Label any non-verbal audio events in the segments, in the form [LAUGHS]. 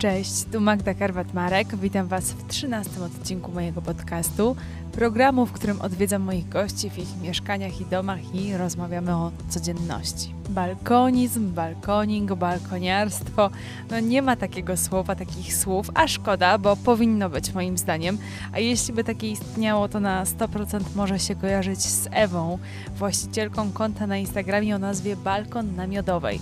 Cześć, tu Magda Karwat-Marek. Witam Was w 13 odcinku mojego podcastu, programu, w którym odwiedzam moich gości w ich mieszkaniach i domach i rozmawiamy o codzienności. Balkonizm, balkoning, balkoniarstwo. No nie ma takiego słowa, takich słów, a szkoda, bo powinno być moim zdaniem. A jeśli by takie istniało, to na 100% może się kojarzyć z Ewą, właścicielką konta na Instagramie o nazwie Balkon Namiodowej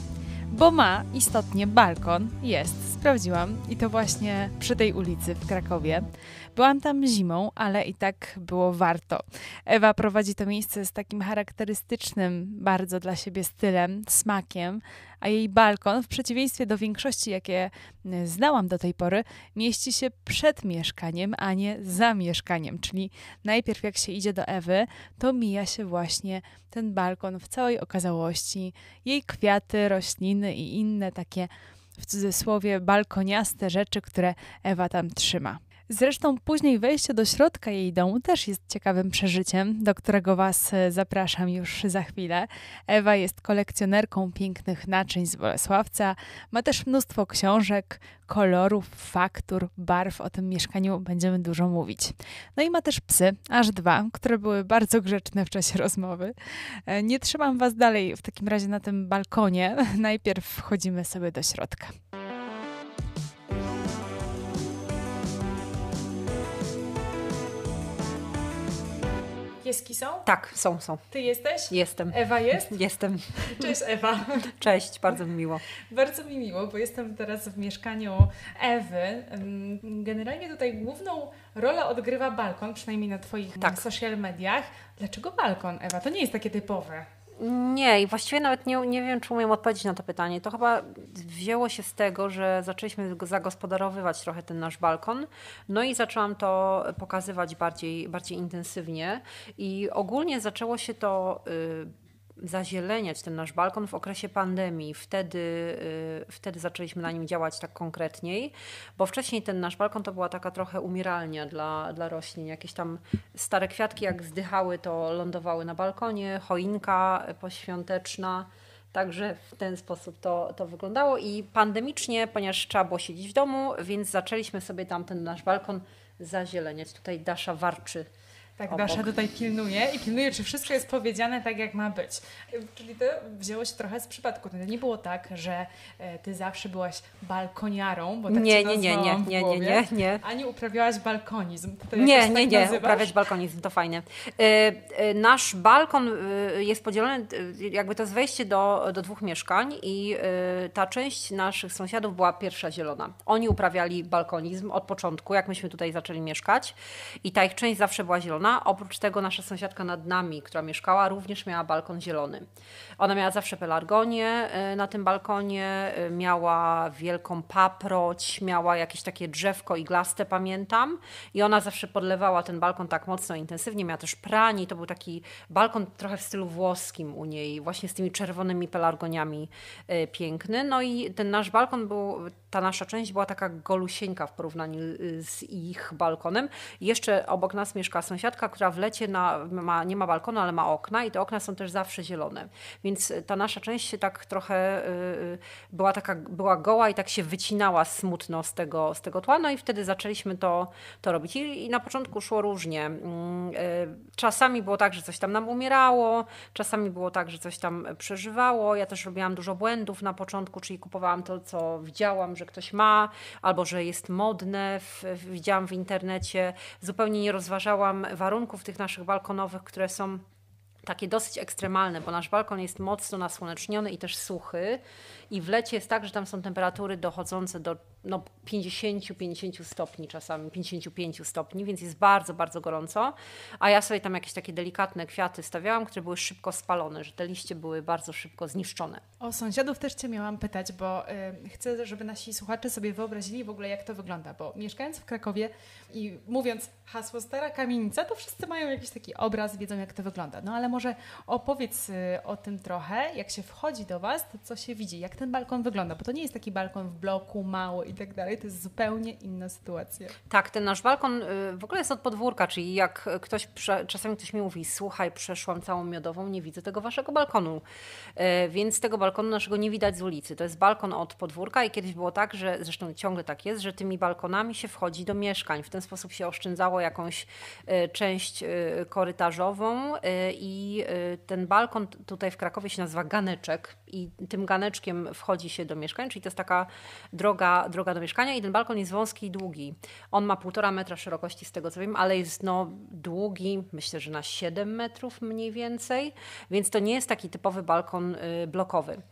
bo ma istotnie balkon. Jest, sprawdziłam i to właśnie przy tej ulicy w Krakowie. Byłam tam zimą, ale i tak było warto. Ewa prowadzi to miejsce z takim charakterystycznym bardzo dla siebie stylem, smakiem, a jej balkon, w przeciwieństwie do większości, jakie e, znałam do tej pory, mieści się przed mieszkaniem, a nie za mieszkaniem. Czyli najpierw, jak się idzie do Ewy, to mija się właśnie ten balkon w całej okazałości, jej kwiaty, rośliny i inne takie w cudzysłowie balkoniaste rzeczy, które Ewa tam trzyma. Zresztą później wejście do środka jej domu też jest ciekawym przeżyciem, do którego Was e, zapraszam już za chwilę. Ewa jest kolekcjonerką pięknych naczyń z Bolesławca. Ma też mnóstwo książek, kolorów, faktur, barw. O tym mieszkaniu będziemy dużo mówić. No i ma też psy, aż dwa, które były bardzo grzeczne w czasie rozmowy. E, nie trzymam Was dalej w takim razie na tym balkonie. [LAUGHS] Najpierw wchodzimy sobie do środka. Pieski są? Tak, są, są. Ty jesteś? Jestem. Ewa jest? [LAUGHS] Jestem. Cześć Ewa. [LAUGHS] Cześć, bardzo mi miło. bardzo mi miło, bo jestem teraz w mieszkaniu Ewy. Mm, generalnie tutaj główną rolę odgrywa balkon, przynajmniej na Twoich tak. social mediach. Dlaczego balkon, Ewa? To nie jest takie typowe. Nie, i właściwie nawet nie, nie wiem, czy umiem odpowiedzieć na to pytanie. To chyba wzięło się z tego, że zaczęliśmy zagospodarowywać trochę ten nasz balkon, no i zaczęłam to pokazywać bardziej, bardziej intensywnie. I ogólnie zaczęło się to. Yy, zazieleniać ten nasz balkon w okresie pandemii. Wtedy, y, wtedy zaczęliśmy na nim działać tak konkretniej, bo wcześniej ten nasz balkon to była taka trochę umieralnia dla, dla roślin. Jakieś tam stare kwiatki, jak zdychały, to lądowały na balkonie, choinka poświąteczna. Także w ten sposób to, to wyglądało i pandemicznie, ponieważ trzeba było siedzieć w domu, więc zaczęliśmy sobie tam ten nasz balkon zazieleniać. Tutaj Dasza warczy tak, obok. Dasza tutaj pilnuje i pilnuje, czy wszystko jest powiedziane tak, jak ma być. Czyli to wzięło się trochę z przypadku. To nie było tak, że e, ty zawsze byłaś balkoniarą, bo tak nie, nie, nie, nie, nie, nie, nie, nie. Ani uprawiałaś balkonizm. Tak nie, nie, tak nie, uprawiać balkonizm, to fajne. E, e, nasz balkon jest podzielony, jakby to jest wejście do, do dwóch mieszkań i ta część naszych sąsiadów była pierwsza zielona. Oni uprawiali balkonizm od początku, jak myśmy tutaj zaczęli mieszkać i ta ich część zawsze była zielona Oprócz tego nasza sąsiadka nad nami, która mieszkała, również miała balkon zielony. Ona miała zawsze pelargonie y, na tym balkonie, y, miała wielką paproć, miała jakieś takie drzewko iglaste, pamiętam. I ona zawsze podlewała ten balkon tak mocno, intensywnie. Miała też prani. To był taki balkon trochę w stylu włoskim u niej, właśnie z tymi czerwonymi pelargoniami y, piękny. No i ten nasz balkon był, ta nasza część była taka golusieńka w porównaniu z ich balkonem. Jeszcze obok nas mieszka sąsiadka, która w lecie na, ma, nie ma balkonu, ale ma okna i te okna są też zawsze zielone. Więc y, ta nasza część się tak trochę y, y, była taka, była goła i tak się wycinała smutno z tego, z tego tła. No i wtedy zaczęliśmy to, to robić. I, i na początku szło różnie. Mm, czasami było tak, że coś tam nam umierało, czasami było tak, że coś tam przeżywało. Ja też robiłam dużo błędów na początku, czyli kupowałam to, co widziałam, że ktoś ma, albo że jest modne, w, widziałam w internecie. Zupełnie nie rozważałam warunków warunków tych naszych balkonowych, które są takie dosyć ekstremalne, bo nasz balkon jest mocno nasłoneczniony i też suchy, i w lecie jest tak, że tam są temperatury dochodzące do no, 50-50 stopni czasami, 55 stopni, więc jest bardzo, bardzo gorąco. A ja sobie tam jakieś takie delikatne kwiaty stawiałam, które były szybko spalone, że te liście były bardzo szybko zniszczone. O sąsiadów też Cię miałam pytać, bo y, chcę, żeby nasi słuchacze sobie wyobrazili w ogóle, jak to wygląda, bo mieszkając w Krakowie i mówiąc hasło Stara Kamienica, to wszyscy mają jakiś taki obraz, wiedzą jak to wygląda. No ale może opowiedz y, o tym trochę, jak się wchodzi do Was, to co się widzi, jak ten balkon wygląda, bo to nie jest taki balkon w bloku, mało i tak dalej, to jest zupełnie inna sytuacja. Tak, ten nasz balkon y, w ogóle jest od podwórka, czyli jak ktoś, czasami ktoś mi mówi, słuchaj, przeszłam całą miodową, nie widzę tego waszego balkonu, y, więc tego balkonu naszego nie widać z ulicy, to jest balkon od podwórka i kiedyś było tak, że zresztą ciągle tak jest, że tymi balkonami się wchodzi do mieszkań, w ten sposób się oszczędzało jakąś y, część korytarzową i ten balkon tutaj w Krakowie się nazywa ganeczek i tym ganeczkiem wchodzi się do mieszkań, czyli to jest taka droga, droga do mieszkania i ten balkon jest wąski i długi. On ma półtora metra szerokości z tego co wiem, ale jest no, długi, myślę, że na 7 metrów mniej więcej, więc to nie jest taki typowy balkon y, blokowy. Y,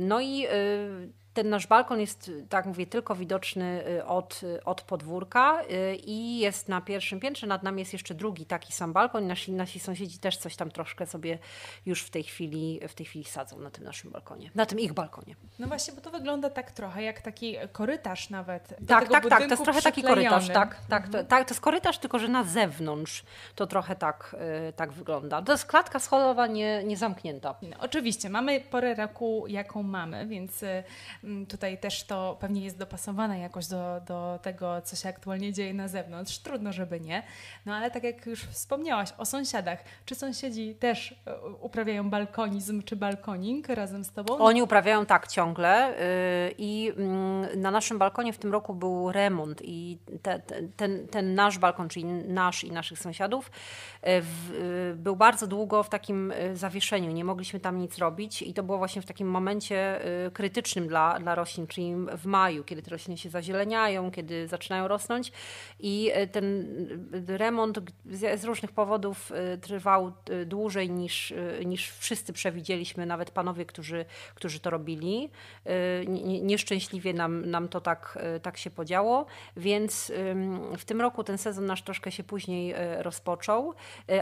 no i y, ten nasz balkon jest, tak mówię, tylko widoczny y, od, od podwórka y, i jest na pierwszym piętrze. Nad nami jest jeszcze drugi taki sam balkon. Nasi, nasi sąsiedzi też coś tam troszkę sobie już w tej, chwili, w tej chwili sadzą na tym naszym balkonie, na tym ich balkonie. No właśnie, bo to wygląda tak trochę jak taki korytarz nawet. Tak, tak, tak. To jest trochę taki korytarz. Tak, tak, tak mhm. to, tak, to jest korytarz, tylko że na zewnątrz to trochę tak, y, tak wygląda. To jest klatka schodowa nie, nie zamknięta. No, oczywiście, mamy porę roku, jaką mamy, więc Mm, tutaj też to pewnie jest dopasowane jakoś do, do tego, co się aktualnie dzieje na zewnątrz. Trudno, żeby nie. No ale tak jak już wspomniałaś o sąsiadach, czy sąsiedzi też e, uprawiają balkonizm czy balkoning razem z tobą? Oni uprawiają tak ciągle y, i mm, na naszym balkonie w tym roku był remont i te, ten, ten nasz balkon, czyli nasz i naszych sąsiadów, e, y, był bardzo długo w takim e, zawieszeniu. Nie mogliśmy tam nic robić i to było właśnie w takim momencie y, krytycznym dla, dla, roślin, czyli w maju, kiedy te rośliny się zazieleniają, kiedy zaczynają rosnąć. I e, ten e, remont z różnych powodów e, trwał dłużej niż, niż wszyscy przewidzieliśmy, nawet panowie, którzy, którzy to robili. Nieszczęśliwie nam, nam to tak, tak się podziało, więc w tym roku ten sezon nasz troszkę się później rozpoczął,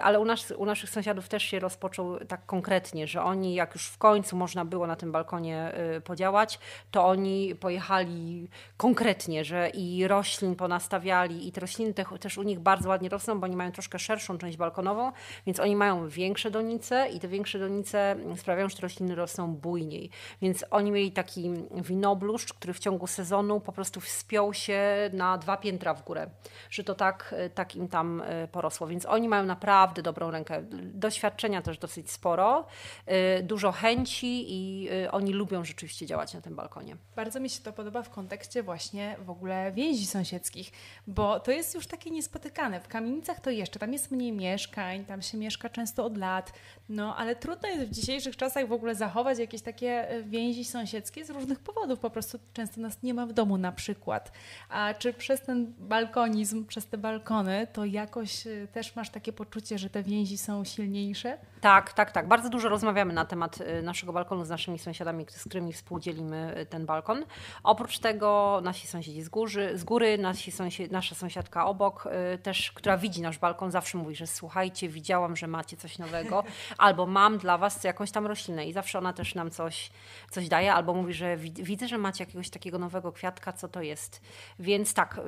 ale u, nas, u naszych sąsiadów też się rozpoczął tak konkretnie, że oni jak już w końcu można było na tym balkonie podziałać, to oni pojechali konkretnie, że i roślin ponastawiali i te rośliny te, też u nich bardzo ładnie rosną, bo oni mają troszkę szerszą część balkonową, więc oni mają większe donice i te większe donice mm, sprawiają, że te rośliny rosną bujniej. Więc oni mieli taki winobluszcz, który w ciągu sezonu po prostu wspiął się na dwa piętra w górę, że to tak, e, tak im tam e, porosło. Więc oni mają naprawdę dobrą rękę. Doświadczenia też dosyć sporo, e, dużo chęci i oni lubią rzeczywiście działać na tym balkonie balkonie. Bardzo mi się to podoba w kontekście właśnie w ogóle więzi sąsiedzkich, bo to jest już takie niespotykane. W kamienicach to jeszcze, tam jest mniej mieszkań, tam się mieszka często od lat, no, ale trudno jest w dzisiejszych czasach w ogóle zachować jakieś takie e, więzi sąsiedzkie z różnych powodów. Po prostu często nas nie ma w domu na przykład. A czy przez ten balkonizm, przez te balkony, to jakoś e, też masz takie poczucie, że te więzi są silniejsze? Tak, tak, tak. Bardzo dużo rozmawiamy na temat e, naszego balkonu z naszymi sąsiadami, z którymi współdzielimy ten balkon. Oprócz tego nasi sąsiedzi z, góry, z góry nasi sąsied, nasza sąsiadka obok, też, która widzi nasz balkon, zawsze mówi, że słuchajcie, widziałam, że macie coś nowego albo mam dla was jakąś tam roślinę i zawsze ona też nam coś, coś daje, albo mówi, że widzę, że macie jakiegoś takiego nowego kwiatka, co to jest. Więc tak, y,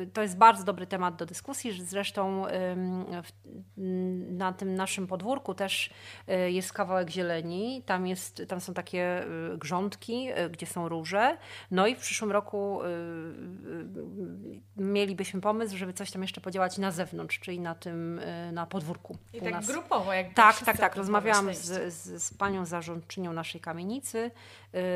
y, to jest bardzo dobry temat do dyskusji. Zresztą na tym naszym podwórku też y, jest kawałek zieleni, tam, jest, tam są takie grządki, gdzie są róże. No i w przyszłym roku mielibyśmy pomysł, żeby coś tam jeszcze podziałać na zewnątrz, czyli na tym, na podwórku. I tak nas. grupowo, jak tak, tak, tak, rozmawiałam z, z, z, panią zarządczynią naszej kamienicy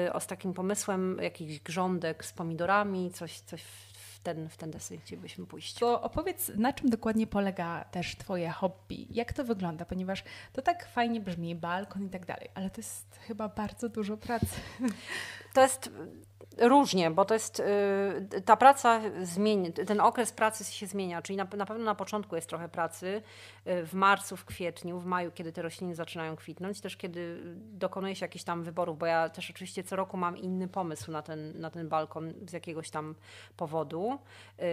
yy, o z takim pomysłem jakichś grządek z pomidorami, coś, coś w ten, w ten deseń chcielibyśmy pójść. To opowiedz, na czym dokładnie polega też twoje hobby? Jak to wygląda? Ponieważ to tak fajnie brzmi, balkon i tak dalej, ale to jest chyba bardzo dużo pracy. [LAUGHS] To jest... Y, różnie, bo to jest y, ta praca zmienia, ten okres pracy się zmienia, czyli na, na, pewno na początku jest trochę pracy, w marcu, w kwietniu, w maju, kiedy te rośliny zaczynają kwitnąć, też kiedy dokonuje się jakichś tam wyborów, bo ja też oczywiście co roku mam inny pomysł na ten, na ten balkon z jakiegoś tam powodu.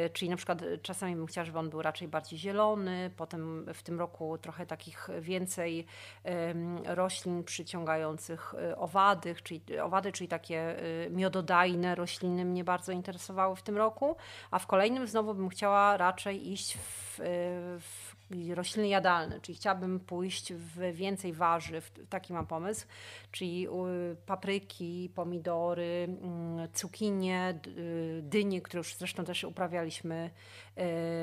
Y, czyli na przykład czasami bym chciała, żeby on był raczej bardziej zielony, potem w tym roku trochę takich więcej roślin przyciągających y, owadych, czyli owady, czyli takie y, miododajne rośliny mnie bardzo interesowały w tym roku, a w kolejnym znowu bym chciała raczej iść w, w czyli rośliny jadalne, czyli chciałabym pójść w więcej warzyw, taki mam pomysł, czyli y, papryki, pomidory, mm, cukinie, y, dynie, które już zresztą też uprawialiśmy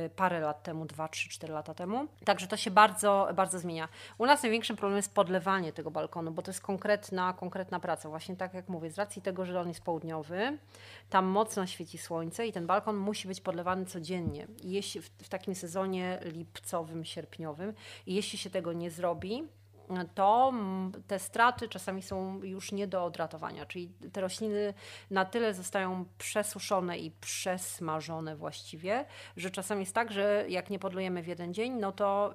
y, parę lat temu, 2, 3, 4 lata temu. Także to się bardzo, bardzo zmienia. U nas największym problemem jest podlewanie tego balkonu, bo to jest konkretna, konkretna praca. Właśnie tak jak mówię, z racji tego, że on jest południowy, tam mocno świeci słońce i ten balkon musi być podlewany codziennie. Jeśli w, w takim sezonie lipcowym, sierpniowym. I jeśli się tego nie zrobi, to te straty czasami są już nie do odratowania, czyli te rośliny na tyle zostają przesuszone i przesmażone właściwie, że czasami jest tak, że jak nie podlujemy w jeden dzień, no to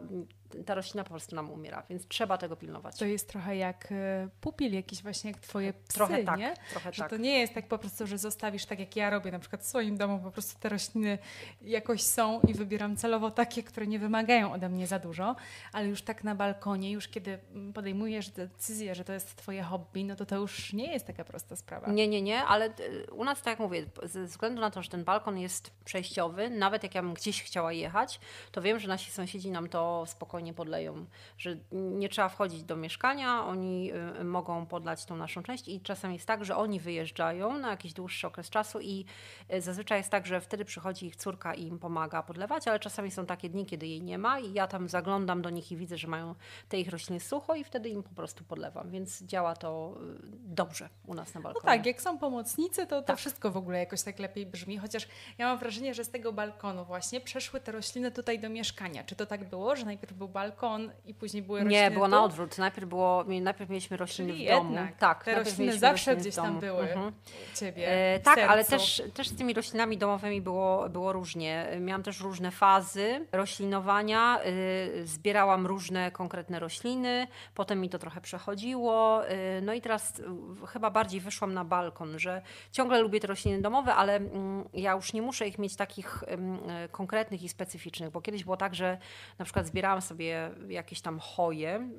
ta roślina po prostu nam umiera, więc trzeba tego pilnować. To jest trochę jak e, pupil jakiś właśnie, jak twoje psy, trochę tak, nie? Trochę że tak. to nie jest tak po prostu, że zostawisz tak jak ja robię na przykład w swoim domu, po prostu te rośliny jakoś są i wybieram celowo takie, które nie wymagają ode mnie za dużo, ale już tak na balkonie, już kiedy mm, podejmujesz decyzję, że to jest twoje hobby, no to to już nie jest taka prosta sprawa. Nie, nie, nie, ale e, u nas tak jak mówię, ze względu na to, że ten balkon jest przejściowy, nawet jak ja bym gdzieś chciała jechać, to wiem, że nasi sąsiedzi nam to spokojnie nie podleją, że nie trzeba wchodzić do mieszkania, oni y, mogą podlać tą naszą część i czasem jest tak, że oni wyjeżdżają na jakiś dłuższy okres czasu i y, zazwyczaj jest tak, że wtedy przychodzi ich córka i im pomaga podlewać, ale czasami są takie dni, kiedy jej nie ma i ja tam zaglądam do nich i widzę, że mają te ich rośliny sucho i wtedy im po prostu podlewam, więc działa to y, dobrze u nas na balkonie. No tak, jak są pomocnicy, to to tak. wszystko w ogóle jakoś tak lepiej brzmi, chociaż ja mam wrażenie, że z tego balkonu właśnie przeszły te rośliny tutaj do mieszkania. Czy to tak było, że najpierw było był balkon i później były rośliny. Nie, było na odwrót. Najpierw, było, najpierw mieliśmy rośliny Czyli w domu. tak, te rośliny zawsze rośliny gdzieś tam były mhm. ciebie. E, tak, sercu. ale też, też z tymi roślinami domowymi było, było różnie. Miałam też różne fazy roślinowania. Y, zbierałam różne konkretne rośliny, potem mi to trochę przechodziło. Y, no i teraz y, chyba bardziej wyszłam na balkon, że ciągle lubię te rośliny domowe, ale mm, ja już nie muszę ich mieć takich mm, e, konkretnych i specyficznych, bo kiedyś było tak, że na przykład zbierałam sobie sobie jakieś tam choje e,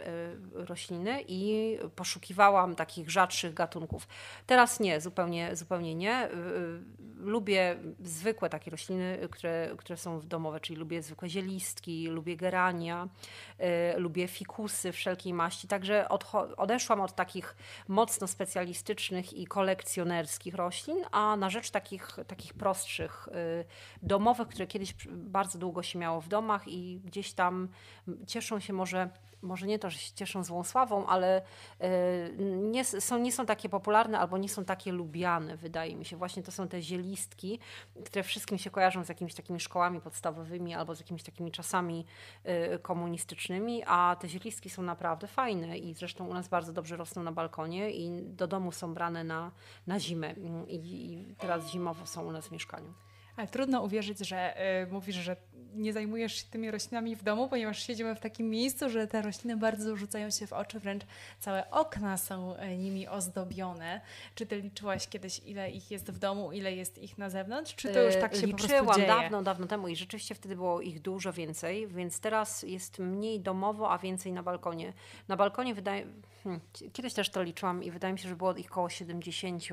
rośliny i poszukiwałam takich rzadszych gatunków. Teraz nie, zupełnie, zupełnie nie. E, e, lubię zwykłe takie rośliny, które, które są domowe, czyli lubię zwykłe zielistki, lubię gerania, lubię fikusy wszelkiej maści, także odeszłam od takich mocno specjalistycznych i kolekcjonerskich roślin, a na rzecz takich, takich prostszych, domowych, które kiedyś bardzo długo się miało w domach i gdzieś tam cieszą się może, może nie to, że się cieszą złą sławą, ale e, nie są, nie są takie popularne albo nie są takie lubiane, wydaje mi się. Właśnie to są te zielistki, które wszystkim się kojarzą z jakimiś takimi szkołami podstawowymi albo z jakimiś takimi czasami e, komunistycznymi, a te zielistki są naprawdę fajne i zresztą u nas bardzo dobrze rosną na balkonie i do domu są brane na, na zimę mm, i, i teraz zimowo są u nas w mieszkaniu. Ale trudno uwierzyć, że y, mówisz, że nie zajmujesz się tymi roślinami w domu, ponieważ siedzimy w takim miejscu, że te rośliny bardzo rzucają się w oczy, wręcz całe okna są e, nimi ozdobione. Czy ty liczyłaś kiedyś, ile ich jest w domu, ile jest ich na zewnątrz? Czy to już e, tak się Liczyłam po prostu dzieje? dawno, dawno temu i rzeczywiście wtedy było ich dużo więcej, więc teraz jest mniej domowo, a więcej na balkonie. Na balkonie wydaje Hmm, kiedyś też to liczyłam i wydaje mi się, że było ich około 70,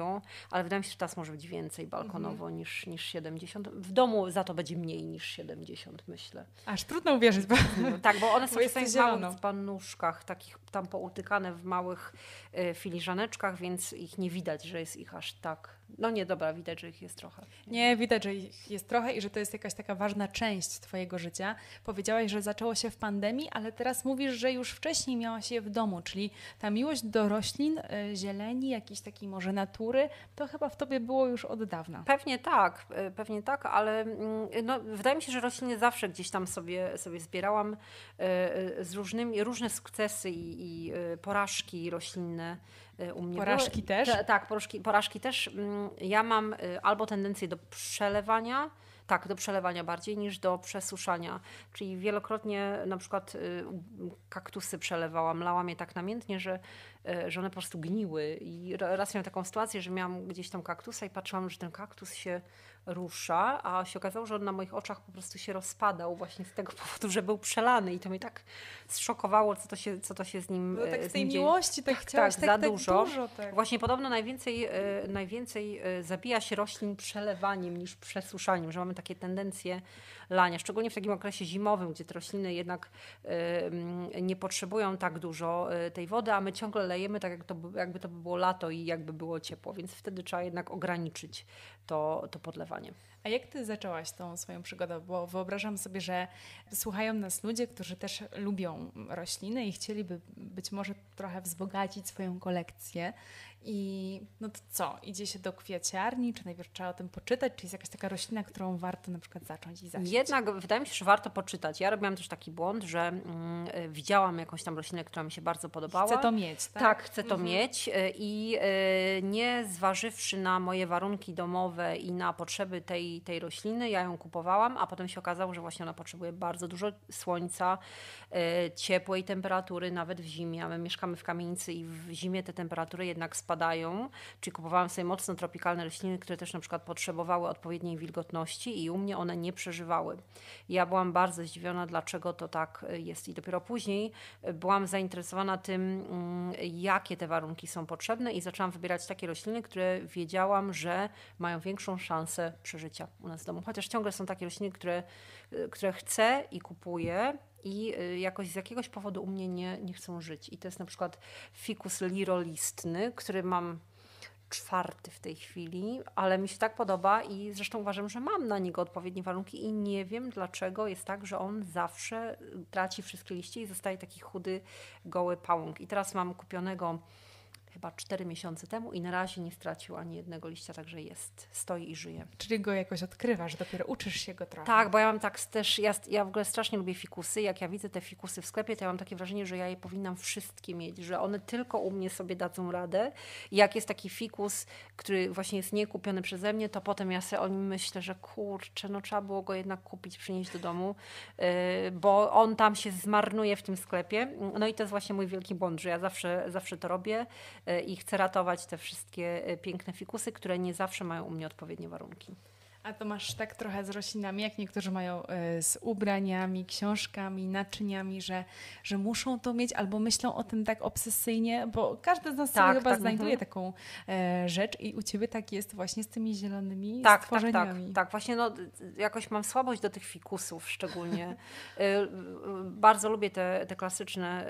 ale wydaje mi się, że teraz może być więcej balkonowo mhm. niż, niż 70. W domu za to będzie mniej niż 70, myślę. Aż trudno uwierzyć. Bo... No, tak, bo one są [LAUGHS] bo w małych zielono. panuszkach, takich tam poutykane w małych y, filiżaneczkach, więc ich nie widać, że jest ich aż tak no nie, dobra, widać, że ich jest trochę. Nie, widać, że ich jest trochę i że to jest jakaś taka ważna część Twojego życia. Powiedziałaś, że zaczęło się w pandemii, ale teraz mówisz, że już wcześniej miałaś je w domu, czyli ta miłość do roślin, e, zieleni, jakiejś takiej może natury, to chyba w Tobie było już od dawna. Pewnie tak, e, pewnie tak, ale mm, no, wydaje mi się, że rośliny zawsze gdzieś tam sobie, sobie zbierałam e, z różnymi, różne sukcesy i, i porażki roślinne Y, u mnie Porażki były. też? Te, tak, porażki, porażki też. Mm, ja mam y, albo tendencję do przelewania, tak, do przelewania bardziej niż do przesuszania. Czyli wielokrotnie na przykład y, kaktusy przelewałam, lałam je tak namiętnie, że, że one po prostu gniły. I raz miałam taką sytuację, że miałam gdzieś tam kaktusa i patrzyłam, że ten kaktus się rusza, a się okazało, że on na moich oczach po prostu się rozpadał właśnie z tego [LAUGHS] powodu, że był przelany i to mnie tak zszokowało, co to się, co to się z nim no, tak e, z tej miłości tak, tak chciałaś, tak, tak, za tak dużo. Tak. właśnie podobno najwięcej, e, najwięcej e, zabija się roślin przelewaniem niż przesuszaniem, że mamy takie tendencje lania, szczególnie w takim okresie zimowym, gdzie te rośliny jednak nie potrzebują tak dużo e, tej wody, a my ciągle lejemy tak, jak to, jakby to było lato i jakby było ciepło, więc wtedy trzeba jednak ograniczyć to, to podlewanie. A jak ty zaczęłaś tą swoją przygodę? Bo wyobrażam sobie, że słuchają nas ludzie, którzy też lubią rośliny i chcieliby być może trochę wzbogacić swoją kolekcję. I no to co? Idzie się do kwiaciarni, czy najpierw trzeba o tym poczytać? Czy jest jakaś taka roślina, którą warto na przykład zacząć i zasiać? Jednak wydaje mi się, że warto poczytać. Ja robiłam też taki błąd, że mm, e, widziałam jakąś tam roślinę, która mi się bardzo podobała. Chcę to mieć, tak? Tak, chcę to mhm. mieć e, i y, nie zważywszy na moje warunki domowe i na potrzeby tej tej, rośliny, ja ją kupowałam, a potem się okazało, że właśnie ona potrzebuje bardzo dużo słońca, e, ciepłej temperatury, nawet w zimie. A my mieszkamy w kamienicy i w zimie te temperatury jednak spadają. Czyli kupowałam sobie mocno tropikalne rośliny, które też na przykład potrzebowały odpowiedniej wilgotności i u mnie one nie przeżywały. Ja byłam bardzo zdziwiona, dlaczego to tak e, jest. I dopiero później e, byłam zainteresowana tym, mm, jakie te warunki są potrzebne i zaczęłam wybierać takie rośliny, które wiedziałam, że mają większą szansę przeżycia u nas w domu. Chociaż ciągle są takie rośliny, które, y, które chcę i kupuję i y, jakoś z jakiegoś powodu u mnie nie, nie chcą żyć. I to jest na przykład fikus lirolistny, który mam czwarty w tej chwili, ale mi się tak podoba i zresztą uważam, że mam na niego odpowiednie warunki i nie wiem dlaczego jest tak, że on zawsze y, traci wszystkie liście i zostaje taki chudy, goły pałąk. I teraz mam kupionego chyba 4 miesiące temu i na razie nie stracił ani jednego liścia, także jest, stoi i żyje. Czyli go jakoś odkrywasz, dopiero uczysz się go trochę. Tak, bo ja mam tak też, ja, ja w ogóle strasznie lubię fikusy, jak ja widzę te fikusy w sklepie, to ja mam takie wrażenie, że ja je powinnam wszystkie mieć, że one tylko u mnie sobie dadzą radę. I jak jest taki fikus, który właśnie jest niekupiony przeze mnie, to potem ja sobie o nim myślę, że kurczę, no trzeba było go jednak kupić, przynieść do domu, yy, bo on tam się zmarnuje w tym sklepie. No i to jest właśnie mój wielki błąd, że ja zawsze, zawsze to robię i chcę ratować te wszystkie y, piękne fikusy, które nie zawsze mają u mnie odpowiednie warunki. A to masz tak trochę z roślinami, jak niektórzy mają e, z ubraniami, książkami, naczyniami, że, że muszą to mieć albo myślą o tym tak obsesyjnie, bo każdy z nas tak, chyba tak, znajduje mhm. taką e, rzecz i u ciebie tak jest właśnie z tymi zielonymi tak, stworzeniami. Tak, tak, tak. Właśnie no, jakoś mam słabość do tych fikusów szczególnie. [LAUGHS] E, bardzo lubię te, te klasyczne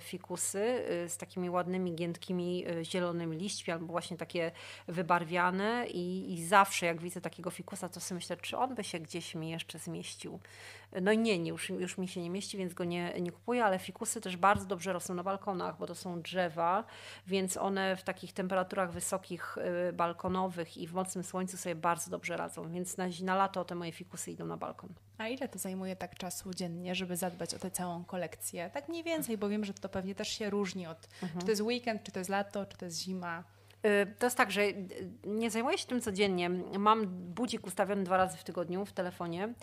fikusy z takimi ładnymi, giętkimi, zielonymi liśćmi albo właśnie takie wybarwiane i, i zawsze jak widzę takiego fikusu, Fikusa, to sobie myślę, czy on by się gdzieś mi jeszcze zmieścił. No i nie, nie już, już mi się nie mieści, więc go nie, nie kupuję, ale fikusy też bardzo dobrze rosną na balkonach, bo to są drzewa, więc one w takich temperaturach wysokich, y, balkonowych i w mocnym słońcu sobie bardzo dobrze radzą, więc na, na lato te moje fikusy idą na balkon. A ile to zajmuje tak czasu dziennie, żeby zadbać o tę całą kolekcję? Tak mniej więcej, bo wiem, że to pewnie też się różni od, mhm. czy to mhm. jest weekend, czy to jest lato, czy to jest zima. Y, to jest tak, że y, nie zajmuję się tym codziennie. Mam budzik ustawiony dwa razy w tygodniu w telefonie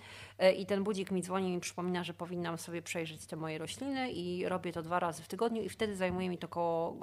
y, i ten budzik mi dzwoni i przypomina, że powinnam sobie przejrzeć te moje rośliny i robię to dwa razy w tygodniu i wtedy zajmuje mi to około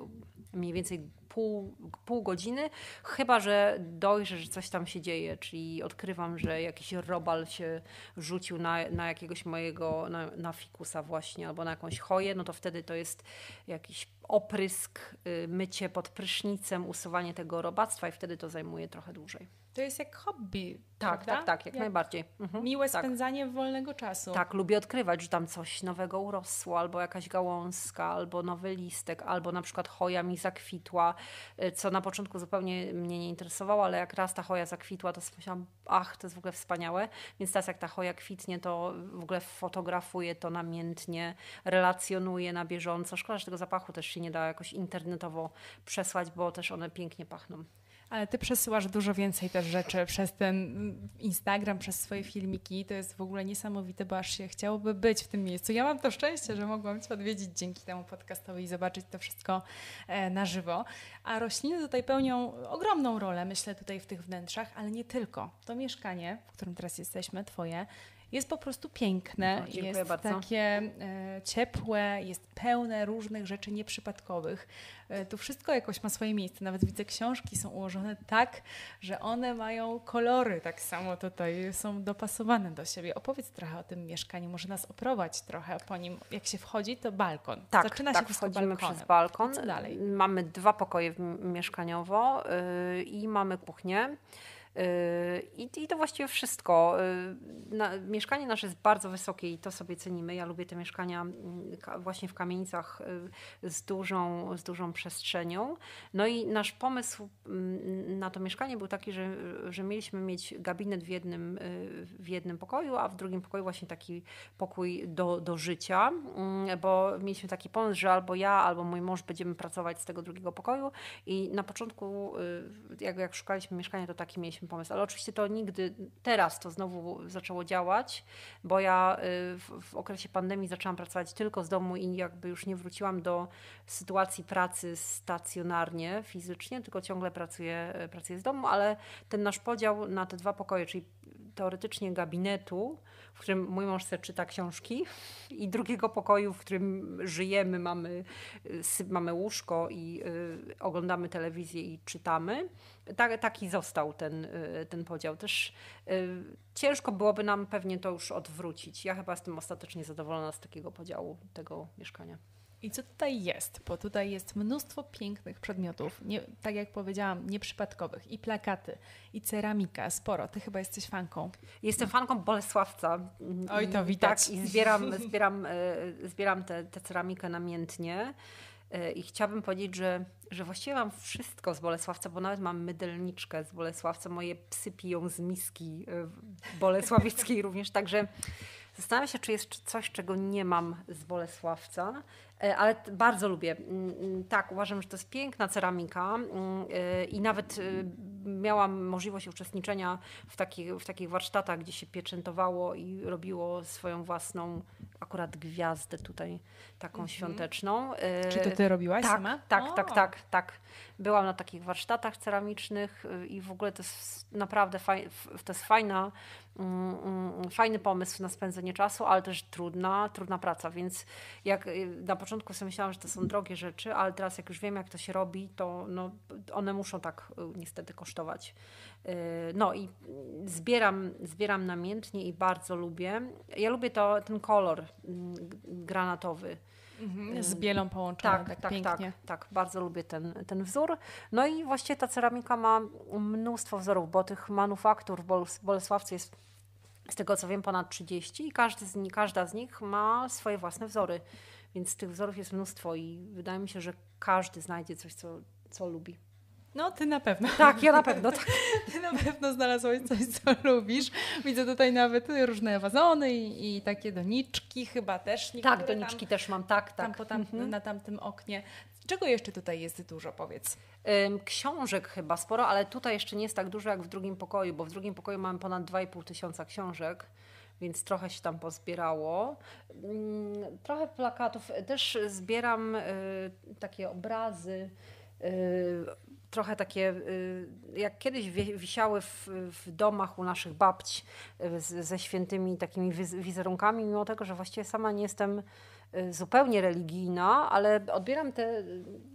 mniej więcej pół, pół godziny, chyba że dojrzę, że coś tam się dzieje, czyli odkrywam, że jakiś robal się rzucił na, na jakiegoś mojego, na, na fikusa właśnie, albo na jakąś choję, no to wtedy to jest jakiś oprysk, y, mycie pod prysznicem, usuwanie tego robactwa i wtedy to zajmuje trochę dłużej to jest jak hobby. Tak, tak prawda? tak, tak, jak, jak najbardziej. Mhm, miłe tak. spędzanie wolnego czasu. Tak, lubię odkrywać, że tam coś nowego urosło, albo jakaś gałązka, albo nowy listek, albo na przykład choja mi zakwitła, y, co na początku zupełnie mnie nie interesowało, ale jak raz ta choja zakwitła, to myślałam, ach, to jest w ogóle wspaniałe. Więc teraz jak ta choja kwitnie, to w ogóle fotografuję to namiętnie, relacjonuję na bieżąco. Szkoda, że tego zapachu też się nie da jakoś internetowo przesłać, bo też one pięknie pachną ale ty przesyłasz dużo więcej też rzeczy przez ten mm, Instagram, przez swoje filmiki. To jest w ogóle niesamowite, bo aż się chciałoby być w tym miejscu. Ja mam to szczęście, że mogłam cię odwiedzić dzięki temu podcastowi i zobaczyć to wszystko e, na żywo. A rośliny tutaj pełnią ogromną rolę, myślę, tutaj w tych wnętrzach, ale nie tylko. To mieszkanie, w którym teraz jesteśmy, twoje, jest po prostu piękne, o, no, jest bardzo. takie e, ciepłe, jest pełne różnych rzeczy nieprzypadkowych. E, tu wszystko jakoś ma swoje miejsce. Nawet widzę, książki są ułożone tak, że one mają kolory tak samo tutaj, są dopasowane do siebie. Opowiedz trochę o tym mieszkaniu, może nas oprowadź trochę po nim. Jak się wchodzi, to balkon. Tak, Zaczyna tak, się wchodzimy przez balkon. Co dalej? Mamy dwa pokoje mieszkaniowo yy, i mamy kuchnię. Y, I, I, to właściwie wszystko. Y, na, mieszkanie nasze jest bardzo wysokie i to sobie cenimy. Ja lubię te mieszkania mm, właśnie w kamienicach y, z dużą, z dużą przestrzenią. No i nasz pomysł mm, na to mieszkanie był taki, że, że mieliśmy mieć gabinet w jednym, w jednym pokoju, a w drugim pokoju właśnie taki pokój do, do życia, mm, bo mieliśmy taki pomysł, że albo ja, albo mój mąż będziemy pracować z tego drugiego pokoju i na początku jak, jak szukaliśmy mieszkania, to taki mieliśmy pomysł. Ale oczywiście to nigdy, teraz to znowu zaczęło działać, bo ja y, w, w okresie pandemii zaczęłam pracować tylko z domu i jakby już nie wróciłam do sytuacji pracy stacjonarnie, fizycznie, tylko ciągle pracuję, y, pracuję z domu, ale ten nasz podział na te dwa pokoje, czyli teoretycznie gabinetu, w którym mój mąż se czyta książki i drugiego pokoju, w którym żyjemy, mamy, y, mamy łóżko i y, oglądamy telewizję i czytamy ta, taki został ten, y, ten podział. Też y, ciężko byłoby nam pewnie to już odwrócić. Ja chyba jestem ostatecznie zadowolona z takiego podziału tego mieszkania. I co tutaj jest? Bo tutaj jest mnóstwo pięknych przedmiotów, nie, tak jak powiedziałam, nieprzypadkowych. I plakaty, i ceramika, sporo. Ty chyba jesteś fanką. Jestem fanką Bolesławca. Oj, to mm, widać. Tak, i zbieram, zbieram, y, zbieram tę ceramikę namiętnie. E, I chciałabym powiedzieć, że, że właściwie mam wszystko z Bolesławca, bo nawet mam mydelniczkę z Bolesławca. Moje psy piją z miski e, bolesławieckiej [LAUGHS] również. Także zastanawiam się, czy jest coś, czego nie mam z Bolesławca. E, ale bardzo lubię. Mm, mm, tak, uważam, że to jest piękna ceramika mm, e, i nawet e, miałam możliwość uczestniczenia w, takich w takich warsztatach, gdzie się pieczętowało i robiło swoją własną akurat gwiazdę tutaj taką mhm. świąteczną. Czy to ty robiłaś tak, sama? Tak, tak, tak, tak. Byłam na takich warsztatach ceramicznych i w ogóle to jest naprawdę faj, to jest fajna, fajny pomysł na spędzenie czasu, ale też trudna, trudna praca, więc jak na początku początku sobie myślałam, że to są drogie rzeczy, ale teraz jak już wiem, jak to się robi, to no, one muszą tak y, niestety kosztować. Y, no i zbieram, zbieram namiętnie i bardzo lubię. Ja lubię to, ten kolor mm, granatowy. Mhm, y, z bielą połączone, tak, tak, tak pięknie. Tak, tak, bardzo lubię ten, ten wzór. No i właściwie ta ceramika ma mnóstwo wzorów, bo tych manufaktur w Bolesławcu jest z tego co wiem ponad 30 i każdy z, każda z nich ma swoje własne wzory. Więc tych wzorów jest mnóstwo i wydaje mi się, że każdy znajdzie coś, co, co lubi. No, ty na pewno. Tak, ja na [LAUGHS] pewno. Tak. Ty na pewno znalazłaś coś, co lubisz. Widzę tutaj nawet różne wazony i, i takie doniczki chyba też. tak, doniczki tam, też mam, tak, tak. Tam, po tam, mhm. Na tamtym oknie. Czego jeszcze tutaj jest dużo, powiedz? Książek chyba sporo, ale tutaj jeszcze nie jest tak dużo jak w drugim pokoju, bo w drugim pokoju mamy ponad 2,5 tysiąca książek więc trochę się tam pozbierało. Mm, trochę plakatów, też zbieram y, takie obrazy y, trochę takie, y, jak kiedyś wisiały w, w domach u naszych babci ze świętymi takimi wizerunkami, mimo tego, że właściwie sama nie jestem zupełnie religijna, ale odbieram te,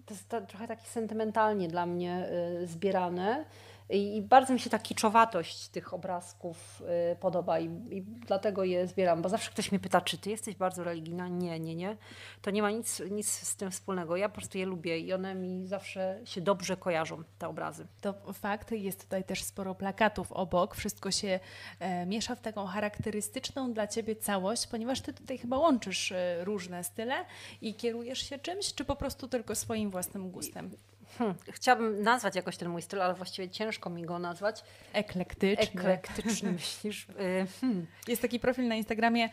te, te trochę takie sentymentalnie dla mnie zbierane. I bardzo mi się ta kiczowatość tych obrazków y, podoba i, i, dlatego je zbieram, bo zawsze ktoś mnie pyta, czy ty jesteś bardzo religijna? Nie, nie, nie. To nie ma nic, nic z tym wspólnego. Ja po prostu je lubię i one mi zawsze się dobrze kojarzą, te obrazy. To fakt, jest tutaj też sporo plakatów obok. Wszystko się e, miesza w taką charakterystyczną dla ciebie całość, ponieważ ty tutaj chyba łączysz e, różne style i kierujesz się czymś, czy po prostu tylko swoim własnym gustem? I, Hmm, chciałabym nazwać jakoś ten mój styl, ale właściwie ciężko mi go nazwać. Eklektyczny. Eklektyczny, [LAUGHS] myślisz? Y, hmm. Jest taki profil na Instagramie y,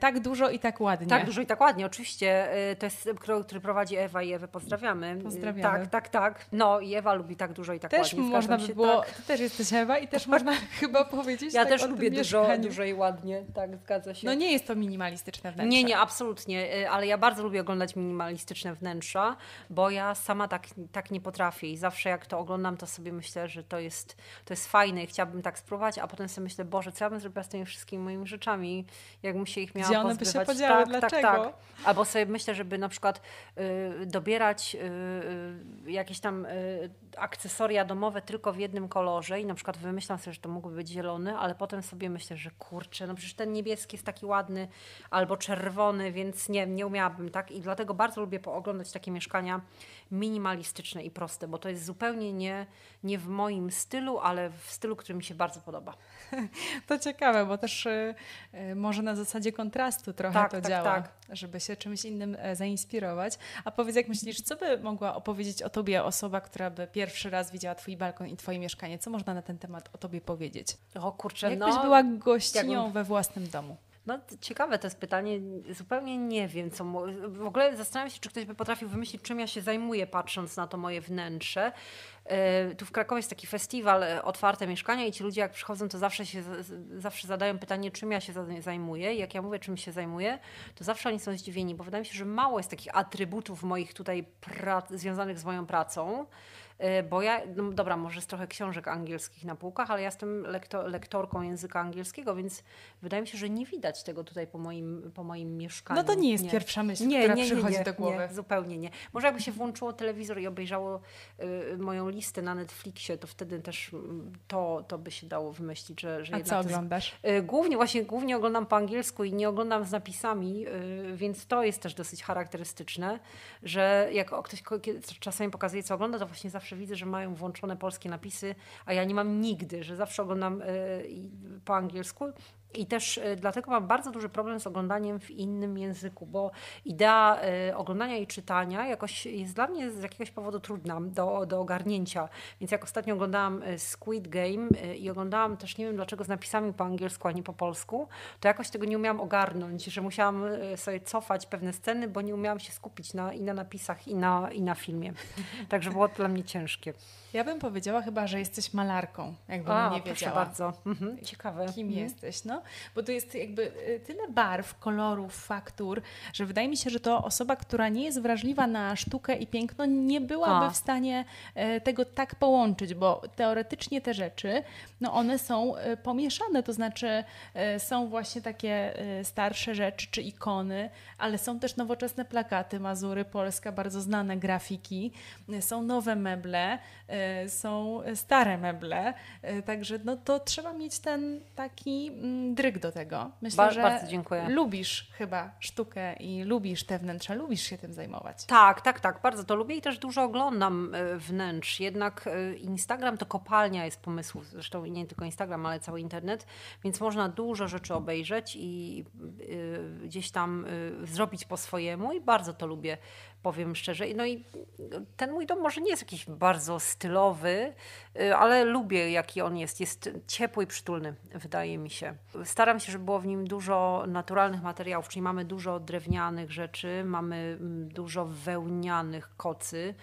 tak dużo i tak ładnie. Tak dużo i tak ładnie, oczywiście. Y, to jest który prowadzi Ewa i Ewę pozdrawiamy. Pozdrawiamy. Tak, tak, tak. No i Ewa lubi tak dużo i tak też ładnie. Też można by było, tak. ty też jesteś Ewa i też można [LAUGHS] chyba powiedzieć Ja tak też lubię dużo, dużo i ładnie, tak, zgadza się. No nie jest to minimalistyczne wnętrze. Nie, nie, absolutnie, ale ja bardzo lubię oglądać minimalistyczne wnętrza, bo ja sama tak, tak nie potrafię i zawsze jak to oglądam, to sobie myślę, że to jest, to jest fajne i chciałabym tak spróbować, a potem sobie myślę, Boże, co ja bym zrobiła z tymi wszystkimi moimi rzeczami, jakbym się ich miała Gdzie one by się podziały, tak, dlaczego? Tak, tak. Albo sobie myślę, żeby na przykład y, dobierać y, y, jakieś tam y, akcesoria domowe tylko w jednym kolorze i na przykład wymyślam sobie, że to mógłby być zielony, ale potem sobie myślę, że kurczę, no przecież ten niebieski jest taki ładny albo czerwony, więc nie, nie umiałabym, tak? I dlatego bardzo lubię pooglądać takie mieszkania minimalistyczne i proste, bo to jest zupełnie nie, nie w moim stylu, ale w stylu, który mi się bardzo podoba. [LAUGHS] To ciekawe, bo też y, y, może na zasadzie kontrastu trochę tak, to tak, działa, tak. żeby się czymś innym e, zainspirować. A powiedz, jak myślisz, co by mogła opowiedzieć o tobie osoba, która by pierwszy raz widziała twój balkon i twoje mieszkanie? Co można na ten temat o tobie powiedzieć? O kurczę, Jakbyś no, była gościnią jakbym... we własnym domu. No ciekawe to jest pytanie, zupełnie nie wiem co, w ogóle zastanawiam się czy ktoś by potrafił wymyślić czym ja się zajmuję patrząc na to moje wnętrze. E, tu w Krakowie jest taki festiwal e, otwarte mieszkania i ci ludzie jak przychodzą to zawsze się zawsze zadają pytanie czym ja się zajmuję I jak ja mówię czym się zajmuję to zawsze oni są zdziwieni, bo wydaje mi się, że mało jest takich atrybutów moich tutaj związanych z moją pracą. Y, bo ja, no dobra, może jest trochę książek angielskich na półkach, ale ja jestem lektor, lektorką języka angielskiego, więc wydaje mi się, że nie widać tego tutaj po moim, po moim mieszkaniu. No to nie jest nie. pierwsza myśl, nie, która nie, przychodzi do głowy. zupełnie nie. Może jakby się włączyło telewizor i obejrzało y, moją listę na Netflixie, to wtedy też mm, to, to by się dało wymyślić, że, że A co oglądasz? Jest, y, głównie, właśnie głównie oglądam po angielsku i nie oglądam z napisami, y, więc to jest też dosyć charakterystyczne, że jak ktoś czasami pokazuje, co ogląda, to właśnie zawsze zawsze widzę, że mają włączone polskie napisy, a ja nie mam nigdy, że zawsze oglądam e, po angielsku i też e, dlatego mam bardzo duży problem z oglądaniem w innym języku, bo idea e, oglądania i czytania jakoś jest dla mnie z jakiegoś powodu trudna do, do ogarnięcia. Więc jak ostatnio oglądałam e, Squid Game i oglądałam też nie wiem dlaczego z napisami po angielsku, a nie po polsku, to jakoś tego nie umiałam ogarnąć, że musiałam sobie cofać pewne sceny, bo nie umiałam się skupić na, i na napisach, i na, i na filmie. [LAUGHS] Także było to dla mnie ciężkie. Ja bym powiedziała chyba, że jesteś malarką, jakbym a, nie wiedziała. bardzo. Mhm, ciekawe. Kim mhm. jesteś, no? bo tu jest jakby y, tyle barw, kolorów, faktur, że wydaje mi się, że to osoba, która nie jest wrażliwa na sztukę i piękno, nie byłaby A. w stanie e, tego tak połączyć, bo teoretycznie te rzeczy, no one są e, pomieszane, to znaczy e, są właśnie takie starsze rzeczy czy ikony, ale są też nowoczesne plakaty Mazury, Polska, bardzo znane grafiki, są nowe meble, są stare meble, także no to trzeba mieć ten taki mm, dryg do tego. Myślę, ba że bardzo dziękuję. lubisz chyba sztukę i lubisz te wnętrza, lubisz się tym zajmować. Tak, tak, tak, bardzo to lubię i też dużo oglądam e, wnętrz. Jednak e, Instagram to kopalnia jest pomysłów, zresztą nie tylko Instagram, ale cały internet, więc można dużo rzeczy obejrzeć i e, gdzieś tam zrobić po swojemu i bardzo to lubię powiem szczerze. No i ten mój dom może nie jest jakiś bardzo stylowy, y, ale lubię jaki on jest. Jest ciepły i przytulny, wydaje mi się. Staram się, żeby było w nim dużo naturalnych materiałów, czyli mamy dużo drewnianych rzeczy, mamy mm, dużo wełnianych kocy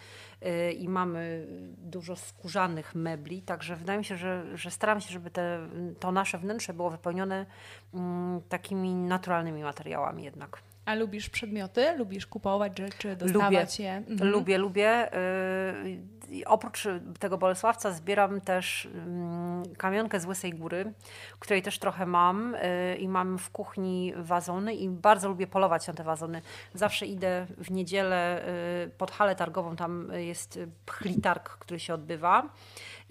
y, i mamy dużo skórzanych mebli, także wydaje mi się, że, że staram się, żeby te, to nasze wnętrze było wypełnione mm, takimi naturalnymi materiałami jednak. A lubisz przedmioty? Lubisz kupować rzeczy, dostawać lubię. je? Mhm. Lubię, lubię. Yy, oprócz tego Bolesławca zbieram też yy, kamionkę z Łysej Góry, której też trochę mam yy, i mam w kuchni wazony i bardzo lubię polować na te wazony. Zawsze idę w niedzielę y, pod halę targową, tam jest pchlitarg, który się odbywa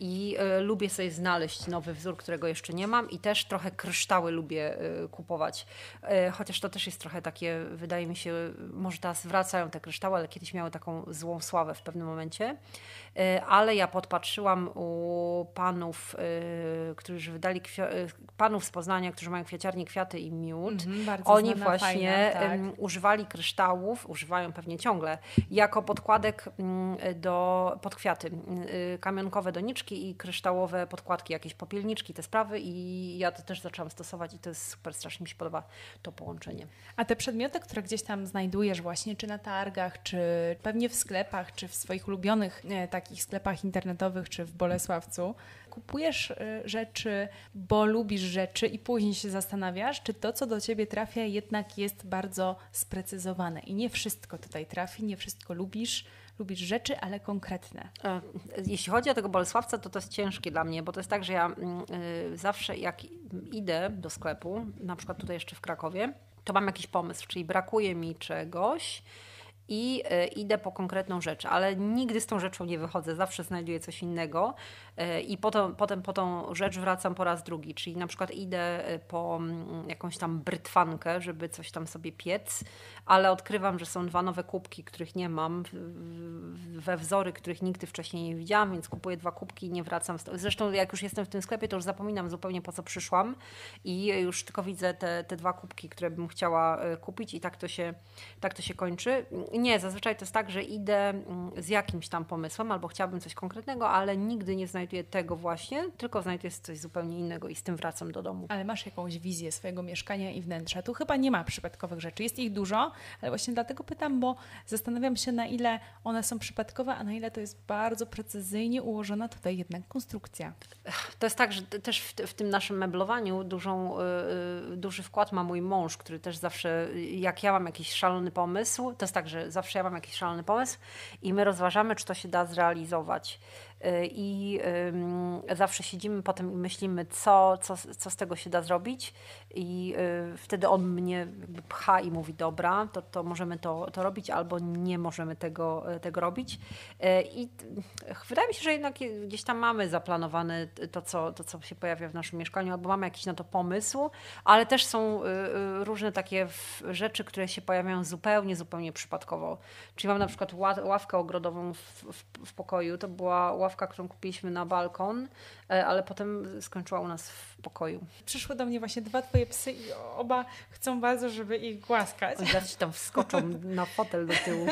i e, lubię sobie znaleźć nowy wzór, którego jeszcze nie mam i też trochę kryształy lubię e, kupować. E, chociaż to też jest trochę takie, wydaje mi się, może teraz wracają te kryształy, ale kiedyś miały taką złą sławę w pewnym momencie. E, ale ja podpatrzyłam u panów, e, którzy wydali e, panów z Poznania, którzy mają kwiaciarnię kwiaty i miód. Mm, Oni znana, właśnie fajna, tak. używali kryształów, używają pewnie ciągle, jako podkładek mm, do podkwiaty. Mm, y, kamionkowe doniczki i kryształowe podkładki, jakieś popielniczki, te sprawy i ja to też zaczęłam stosować i to jest super, strasznie mi się podoba to połączenie. A te przedmioty, które gdzieś tam znajdujesz właśnie, czy na targach, czy pewnie w sklepach, czy w swoich ulubionych tak takich sklepach internetowych czy w Bolesławcu, kupujesz y, rzeczy, bo lubisz rzeczy i później się zastanawiasz, czy to, co do ciebie trafia, jednak jest bardzo sprecyzowane. I nie wszystko tutaj trafi, nie wszystko lubisz, lubisz rzeczy, ale konkretne. E, jeśli chodzi o tego Bolesławca, to to jest ciężkie dla mnie, bo to jest tak, że ja mm, y, zawsze jak idę do sklepu, na przykład tutaj jeszcze w Krakowie, to mam jakiś pomysł, czyli brakuje mi czegoś i e, idę po konkretną rzecz, ale nigdy z tą rzeczą nie wychodzę, zawsze znajduję coś innego e, i potem, potem po tą rzecz wracam po raz drugi, czyli na przykład idę e, po mm, jakąś tam brytwankę, żeby coś tam sobie piec, ale odkrywam, że są dwa nowe kubki, których nie mam, we wzory, których nigdy wcześniej nie widziałam, więc kupuję dwa kubki i nie wracam. Zresztą jak już jestem w tym sklepie, to już zapominam zupełnie po co przyszłam i już tylko widzę te, te dwa kubki, które bym chciała kupić i tak to się, tak to się kończy nie, zazwyczaj to jest tak, że idę mm, z jakimś tam pomysłem albo chciałabym coś konkretnego, ale nigdy nie znajduję tego właśnie, tylko znajduję coś zupełnie innego i z tym wracam do domu. Ale masz jakąś wizję swojego mieszkania i wnętrza. Tu chyba nie ma przypadkowych rzeczy. Jest ich dużo, ale właśnie dlatego pytam, bo zastanawiam się, na ile one są przypadkowe, a na ile to jest bardzo precyzyjnie ułożona tutaj jednak konstrukcja. To jest tak, że też w, w tym naszym meblowaniu dużą, yy, duży wkład ma mój mąż, który też zawsze, y, jak ja mam jakiś szalony pomysł, to jest tak, że zawsze ja mam jakiś szalony pomysł i my rozważamy, czy to się da zrealizować. Y, i y, zawsze siedzimy potem i myślimy, co, co, co z tego się da zrobić i y, wtedy on mnie pcha i mówi, dobra, to, to możemy to, to robić albo nie możemy tego, tego robić i wydaje mi się, że jednak gdzieś tam mamy zaplanowane to co, to, co się pojawia w naszym mieszkaniu albo mamy jakiś na to pomysł, ale też są różne takie rzeczy, które się pojawiają zupełnie, zupełnie przypadkowo. Czyli mam na przykład ławkę ogrodową w, w, w pokoju, to była ławka zabawka, którą kupiliśmy na balkon, e, ale potem skończyła u nas w pokoju. Przyszły do mnie właśnie dwa twoje psy i oba chcą bardzo, żeby ich głaskać. Oni zawsze tam wskoczą [LAUGHS] na fotel do tyłu.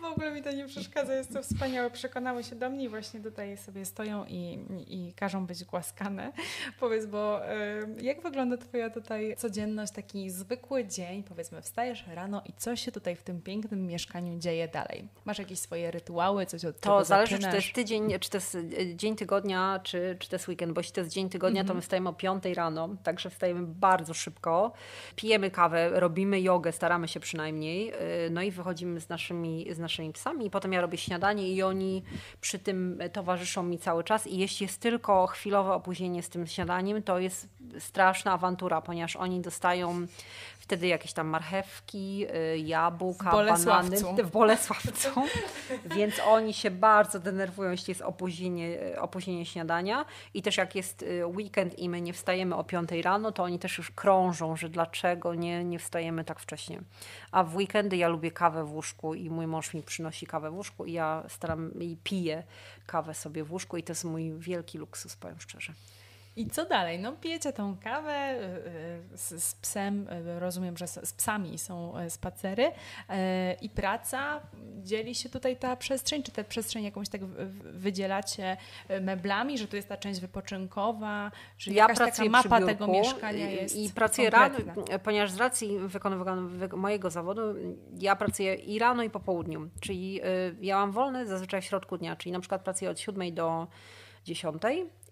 w ogóle mi to nie przeszkadza, jest to wspaniałe. Przekonały się do mnie i właśnie tutaj sobie stoją i, i każą być głaskane. [LAUGHS] Powiedz, bo e, jak wygląda twoja tutaj codzienność, taki zwykły dzień? Powiedzmy, wstajesz rano i co się tutaj w tym pięknym mieszkaniu dzieje dalej? Masz jakieś swoje rytuały, coś od tego? To zależy, zaczynasz? czy to jest tydzień, czy to jest e, dzień tygodnia, czy, czy to jest weekend, bo jeśli to jest dzień tygodnia, mm -hmm. to my mhm. wstajemy o 5 rano, także wstajemy bardzo szybko, pijemy kawę, robimy jogę, staramy się przynajmniej, e, no i wychodzimy z naszymi, z naszymi psami. I potem ja robię śniadanie i oni przy tym towarzyszą mi cały czas. I jeśli jest tylko chwilowe opóźnienie z tym śniadaniem, to jest straszna awantura, ponieważ oni dostają Wtedy jakieś tam marchewki, y, jabłka, w banany w Bolesławcu. [LAUGHS] Więc oni się bardzo denerwują, jeśli jest opóźnienie, y, opóźnienie śniadania. I też jak jest y, weekend i my nie wstajemy o 5 rano, to oni też już krążą, że dlaczego nie, nie wstajemy tak wcześnie. A w weekendy ja lubię kawę w łóżku i mój mąż mi przynosi kawę w łóżku i ja staram i piję kawę sobie w łóżku i to jest mój wielki luksus, powiem szczerze. I co dalej? No pijecie tą kawę y, y, z, z, psem, y, rozumiem, że z psami są e, spacery e, i praca. Dzieli się tutaj ta przestrzeń, czy tę przestrzeń jakąś tak wydzielacie e, meblami, że tu jest ta część wypoczynkowa, że ja jakaś taka mapa tego mieszkania jest I pracuję rano, ponieważ z racji wykonywanego mojego zawodu, ja pracuję i rano i po południu, czyli ja mam wolny zazwyczaj w środku dnia, czyli na przykład pracuję od 7 do 10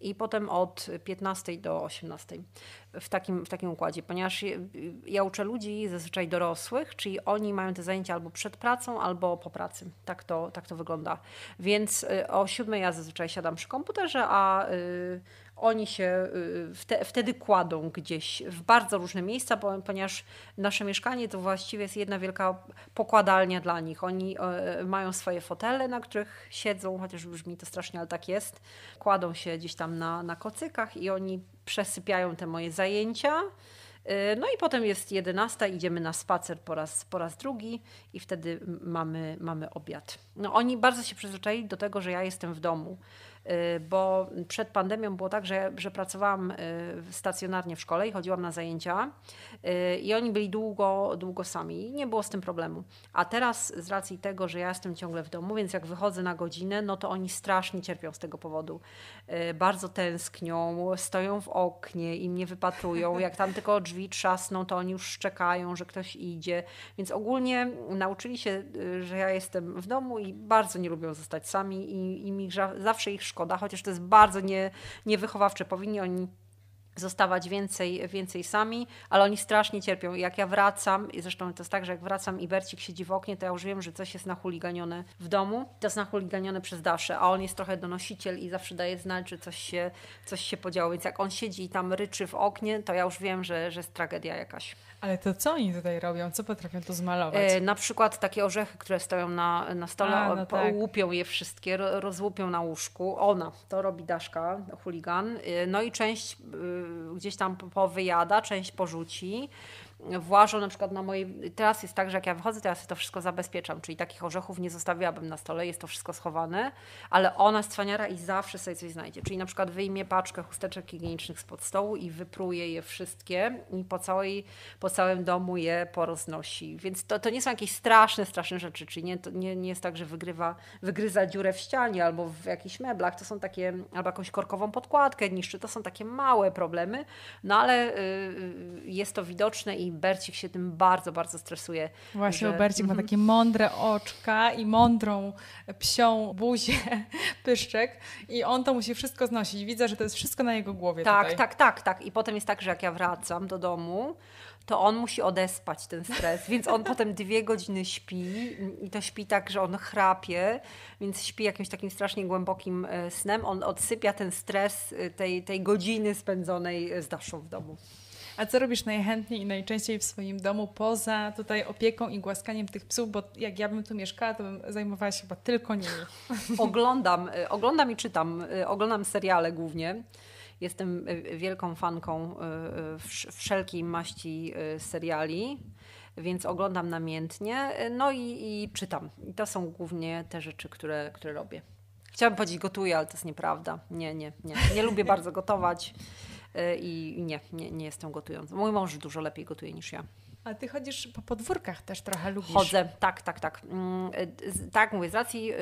i potem od 15 do 18 w takim, w takim układzie, ponieważ ja uczę ludzi zazwyczaj dorosłych, czyli oni mają te zajęcia albo przed pracą, albo po pracy. Tak to, tak to wygląda. Więc y, o 7 ja zazwyczaj siadam przy komputerze, a, y, oni się y, wtedy kładą gdzieś w bardzo różne miejsca, bo, ponieważ nasze mieszkanie to właściwie jest jedna wielka pokładalnia dla nich. Oni e, mają swoje fotele, na których siedzą, chociaż brzmi to strasznie, ale tak jest. Kładą się gdzieś tam na, na kocykach i oni przesypiają te moje zajęcia. Y, no i potem jest 11, idziemy na spacer po raz, po raz drugi i wtedy mamy, mamy obiad. No, oni bardzo się przyzwyczaili do tego, że ja jestem w domu. Y, bo przed pandemią było tak, że, że pracowałam y, stacjonarnie w szkole i chodziłam na zajęcia y, i oni byli długo, długo sami i nie było z tym problemu. A teraz z racji tego, że ja jestem ciągle w domu, więc jak wychodzę na godzinę, no to oni strasznie cierpią z tego powodu. Bardzo tęsknią, stoją w oknie i mnie wypatrują. [LAUGHS] Jak tam tylko drzwi trzasną, to oni już czekają, że ktoś idzie. Więc ogólnie nauczyli się, że ja jestem w domu i bardzo nie lubią zostać sami i, i mi zawsze ich szkoda, chociaż to jest bardzo nie, niewychowawcze. Powinni oni zostawać więcej, więcej sami, ale oni strasznie cierpią. Jak ja wracam, i zresztą to jest tak, że jak wracam i Bercik siedzi w oknie, to ja już wiem, że coś jest nachuliganione w domu, to jest nachuliganione przez Daszę, a on jest trochę donosiciel i zawsze daje znać, że coś się, coś się podziało, więc jak on siedzi i tam ryczy w oknie, to ja już wiem, że, że jest tragedia jakaś. Ale to co oni tutaj robią? Co potrafią tu zmalować? E, na przykład takie orzechy, które stoją na, na stole, a, no tak. łupią je wszystkie, rozłupią na łóżku. Ona, to robi Daszka, chuligan. E, no i część y, gdzieś tam powyjada, część porzuci włażą na przykład na mojej. Teraz jest tak, że jak ja wychodzę, teraz ja to wszystko zabezpieczam, czyli takich orzechów nie zostawiłabym na stole, jest to wszystko schowane, ale ona stwaniara i zawsze sobie coś znajdzie. Czyli na przykład wyjmie paczkę chusteczek higienicznych spod stołu i wypruje je wszystkie i po, całej, po całym domu je poroznosi. Więc to, to nie są jakieś straszne, straszne rzeczy, czyli nie, to nie, nie jest tak, że wygrywa, wygryza dziurę w ścianie albo w jakichś meblach, to są takie, albo jakąś korkową podkładkę niszczy, to są takie małe problemy, no ale y, y jest to widoczne i Bercik się tym bardzo, bardzo stresuje. Właśnie, że... Bercik ma mhm. takie mądre oczka i mądrą psią buzię, [LAUGHS] pyszczek i on to musi wszystko znosić. Widzę, że to jest wszystko na jego głowie Tak, tutaj. tak, tak, tak. I potem jest tak, że jak ja wracam do domu, to on musi odespać ten stres, więc on potem dwie godziny śpi i to śpi tak, że on chrapie, więc śpi jakimś takim strasznie głębokim e, snem. On odsypia ten stres e, tej, tej godziny spędzonej e, z Daszą w domu. A co robisz najchętniej i najczęściej w swoim domu poza tutaj opieką i głaskaniem tych psów? Bo jak ja bym tu mieszkała, to bym zajmowała się chyba tylko nimi. [LAUGHS] Oglądam, y, oglądam i czytam. Y, oglądam seriale głównie. Jestem y, wielką fanką wszelkiej maści seriali więc oglądam namiętnie, no i, i, czytam. I to są głównie te rzeczy, które, które robię. Chciałabym powiedzieć gotuję, ale to jest nieprawda. Nie, nie, nie. Nie lubię bardzo gotować. E, i nie, nie, nie jestem gotująca. Mój mąż dużo lepiej gotuje niż ja. A ty chodzisz po podwórkach też trochę lubisz. Chodzę, tak, tak, tak. Mm, e, tak, mówię, z racji e,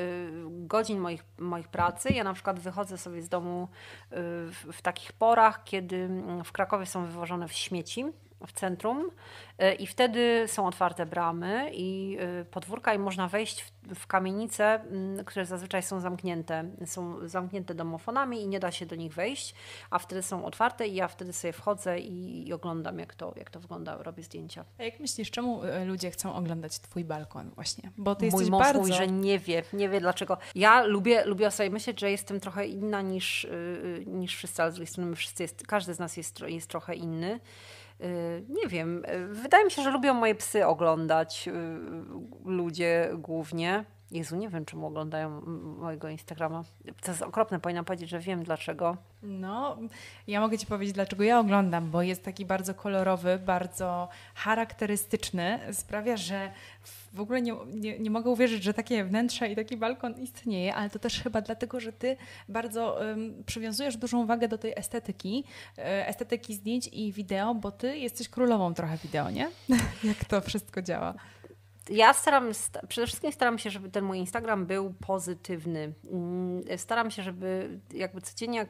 godzin moich, moich pracy, ja na przykład wychodzę sobie z domu w, w takich porach, kiedy mm, w Krakowie są wywożone w śmieci w centrum y, i wtedy są otwarte bramy i y, podwórka i można wejść w, w kamienice, mm, które zazwyczaj są zamknięte, są zamknięte domofonami i nie da się do nich wejść, a wtedy są otwarte i ja wtedy sobie wchodzę i, i oglądam jak to, jak to wygląda, robię zdjęcia. A jak myślisz, czemu y, ludzie chcą oglądać twój balkon właśnie? Bo ty jesteś Mój mąż bardzo... że nie wie, nie wie dlaczego. Ja lubię, lubię o sobie myśleć, że jestem trochę inna niż, niż wszyscy, ale z drugiej strony wszyscy jest, każdy z nas jest, jest trochę inny. Y, nie wiem, y, wydaje mi się, że lubią moje psy oglądać y, ludzie głównie. Jezu, nie wiem, czemu oglądają mojego Instagrama. To jest okropne, powinnam powiedzieć, że wiem dlaczego. No, ja mogę Ci powiedzieć, dlaczego ja oglądam, bo jest taki bardzo kolorowy, bardzo charakterystyczny. Sprawia, że w ogóle nie, nie, nie mogę uwierzyć, że takie wnętrze i taki balkon istnieje, ale to też chyba dlatego, że Ty bardzo um, przywiązujesz dużą wagę do tej estetyki, e, estetyki zdjęć i wideo, bo Ty jesteś królową trochę wideo, nie? [LAUGHS] Jak to wszystko działa ja staram, przede wszystkim staram się, żeby ten mój Instagram był pozytywny. Mm, staram się, żeby jakby codziennie, jak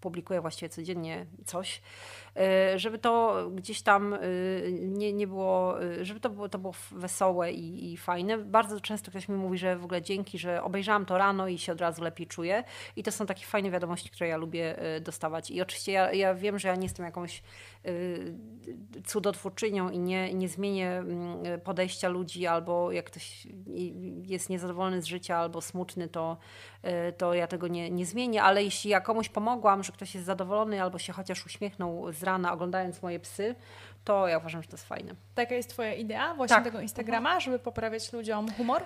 publikuję właściwie codziennie coś, Y, żeby to gdzieś tam y, nie, nie było, y, żeby to było, to było wesołe i, i fajne. Bardzo często ktoś mi mówi, że w ogóle dzięki, że obejrzałam to rano i się od razu lepiej czuję. I to są takie fajne wiadomości, które ja lubię dostawać. I oczywiście ja, ja wiem, że ja nie jestem jakąś cudotwórczynią i nie, nie zmienię mm, podejścia ludzi, albo jak ktoś jest niezadowolony z życia albo smutny, to, to ja tego nie, nie zmienię, ale jeśli ja komuś pomogłam, że ktoś jest zadowolony albo się chociaż uśmiechnął z rana oglądając moje psy, to ja uważam, że to jest fajne taka jest Twoja idea właśnie tak. tego Instagrama, mhm. żeby poprawiać ludziom humor?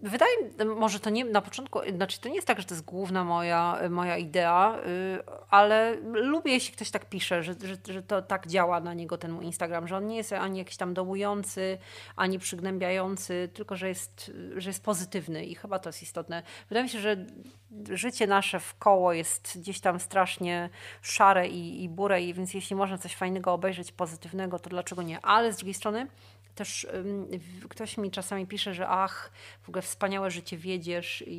Wydaje mi no, może to nie na początku, znaczy to nie jest tak, że to jest główna moja, moja idea, y, ale lubię, jeśli ktoś tak pisze, że, że, że to tak działa na niego ten mój Instagram, że on nie jest ani jakiś tam dołujący, ani przygnębiający, tylko że jest, że jest pozytywny i chyba to jest istotne. Wydaje mi się, że życie nasze w koło jest gdzieś tam strasznie szare i, i bure, i więc jeśli można coś fajnego obejrzeć, pozytywnego, to dlaczego nie? Ale ale z drugiej strony też ktoś mi czasami pisze, że ach, w ogóle wspaniałe życie wiedziesz i,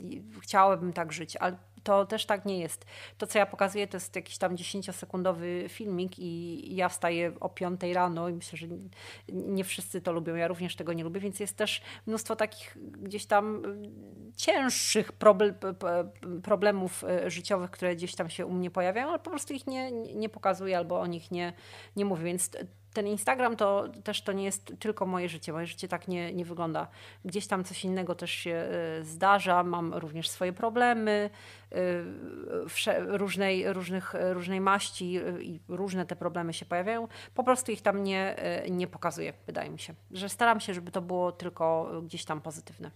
i chciałabym tak żyć, ale to też tak nie jest. To, co ja pokazuję, to jest jakiś tam 10-sekundowy filmik i ja wstaję o 5 rano i myślę, że nie wszyscy to lubią, ja również tego nie lubię, więc jest też mnóstwo takich gdzieś tam cięższych problemów e, życiowych, które gdzieś tam się u mnie pojawiają, ale po prostu ich nie, nie pokazuję albo o nich nie, nie mówię, więc ten Instagram to też to nie jest tylko moje życie. Moje życie tak nie, nie wygląda. Gdzieś tam coś innego też się e, zdarza. Mam również swoje problemy e, różnej, różnych, e, różnej maści i różne te problemy się pojawiają. Po prostu ich tam nie, nie pokazuję, wydaje mi się. Że staram się, żeby to było tylko gdzieś tam pozytywne.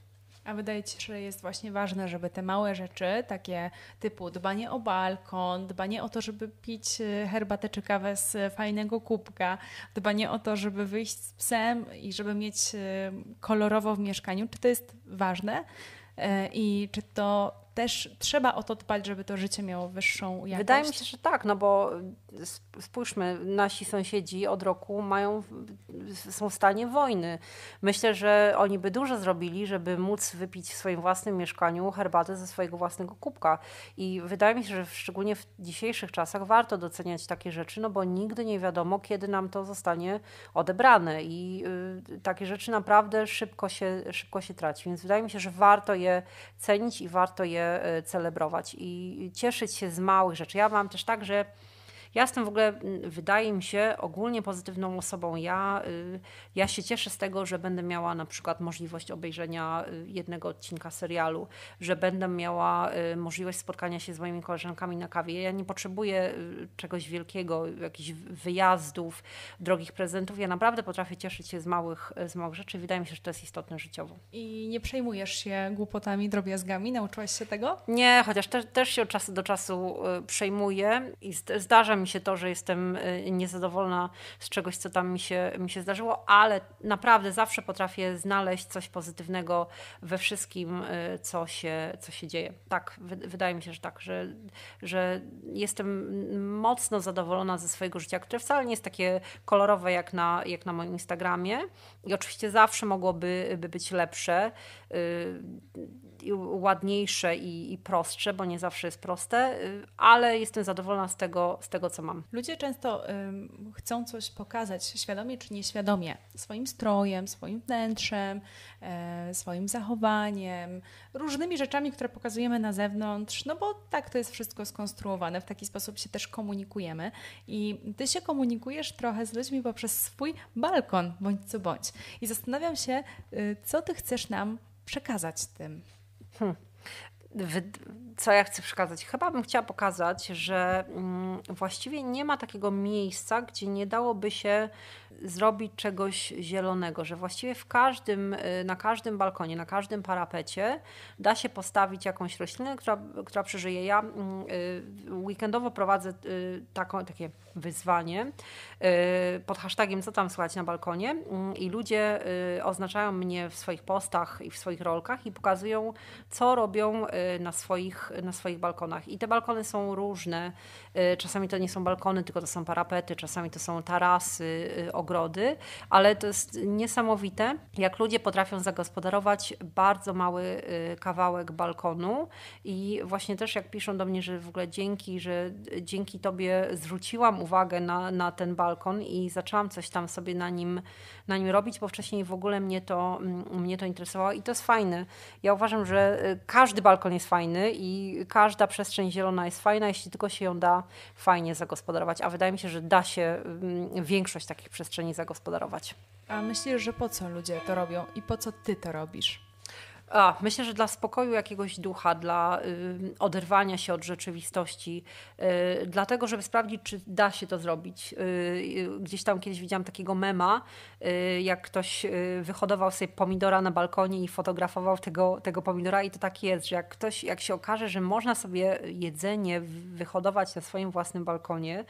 A wydaje Ci się, że jest właśnie ważne, żeby te małe rzeczy, takie typu dbanie o balkon, dbanie o to, żeby pić y, herbatę czy kawę z fajnego kubka, dbanie o to, żeby wyjść z psem i żeby mieć y, kolorowo w mieszkaniu, czy to jest ważne? Y, I czy to też trzeba o to dbać, żeby to życie miało wyższą jakość? Wydaje mi się, że tak, no bo spójrzmy, nasi sąsiedzi od roku mają, są w stanie wojny. Myślę, że oni by dużo zrobili, żeby móc wypić w swoim własnym mieszkaniu herbatę ze swojego własnego kubka. I wydaje mi się, że szczególnie w dzisiejszych czasach warto doceniać takie rzeczy, no bo nigdy nie wiadomo, kiedy nam to zostanie odebrane i y, takie rzeczy naprawdę szybko się, szybko się traci. Więc wydaje mi się, że warto je cenić i warto je y, celebrować i cieszyć się z małych rzeczy. Ja mam też tak, że ja jestem w ogóle, wydaje mi się, ogólnie pozytywną osobą. Ja, y, ja się cieszę z tego, że będę miała na przykład możliwość obejrzenia y, jednego odcinka serialu, że będę miała y, możliwość spotkania się z moimi koleżankami na kawie. Ja nie potrzebuję czegoś wielkiego, jakichś wyjazdów, drogich prezentów. Ja naprawdę potrafię cieszyć się z małych, z małych rzeczy. Wydaje mi się, że to jest istotne życiowo. I nie przejmujesz się głupotami, drobiazgami? Nauczyłaś się tego? Nie, chociaż też, też się od czasu do czasu przejmuję i zdarza mi się to, że jestem y, niezadowolona z czegoś, co tam mi się, mi się zdarzyło, ale naprawdę zawsze potrafię znaleźć coś pozytywnego we wszystkim, y, co się, co się dzieje. Tak, wydaje mi się, że tak, że, że jestem mocno zadowolona ze swojego życia, które wcale nie jest takie kolorowe jak na, jak na moim Instagramie i oczywiście zawsze mogłoby by być lepsze. Y, ładniejsze i, i prostsze, bo nie zawsze jest proste, y, ale jestem zadowolona z tego, z tego co mam. Ludzie często ym, chcą coś pokazać, świadomie czy nieświadomie, swoim strojem, swoim wnętrzem, e, swoim zachowaniem, różnymi rzeczami, które pokazujemy na zewnątrz, no bo tak to jest wszystko skonstruowane, w taki sposób się też komunikujemy i ty się komunikujesz trochę z ludźmi poprzez swój balkon, bądź co bądź. I zastanawiam się, y, co ty chcesz nam przekazać tym. Hmm. Co ja chcę przekazać? Chyba bym chciała pokazać, że mm, właściwie nie ma takiego miejsca, gdzie nie dałoby się zrobić czegoś zielonego, że właściwie w każdym, y, na każdym balkonie, na każdym parapecie da się postawić jakąś roślinę, która, która przeżyje. Ja mm, y, weekendowo prowadzę y, taką, takie wyzwanie y, pod hashtagiem co tam słychać na balkonie mm, i ludzie y, oznaczają mnie w swoich postach i w swoich rolkach i pokazują co robią y, na swoich, na swoich balkonach. I te balkony są różne. Czasami to nie są balkony, tylko to są parapety, czasami to są tarasy, ogrody, ale to jest niesamowite, jak ludzie potrafią zagospodarować bardzo mały kawałek balkonu i właśnie też jak piszą do mnie, że w ogóle dzięki, że dzięki tobie zwróciłam uwagę uwagę na, na ten balkon i zaczęłam coś tam sobie na nim, na nim robić, bo wcześniej w ogóle mnie to, mm, mnie to interesowało i to jest fajne. Ja uważam, że y, każdy balkon jest fajny i każda przestrzeń zielona jest fajna, jeśli tylko się ją da fajnie zagospodarować, a wydaje mi się, że da się mm, większość takich przestrzeni zagospodarować. A myślisz, że po co ludzie to robią i po co ty to robisz? A, myślę, że dla spokoju jakiegoś ducha, dla y, oderwania się od rzeczywistości, y, dlatego, żeby sprawdzić, czy da się to zrobić. Y, y gdzieś tam kiedyś widziałam takiego mema, y, jak ktoś y, wyhodował sobie pomidora na balkonie i fotografował tego, tego pomidora i to tak jest, że jak ktoś, jak się okaże, że można sobie jedzenie wyhodować na swoim własnym balkonie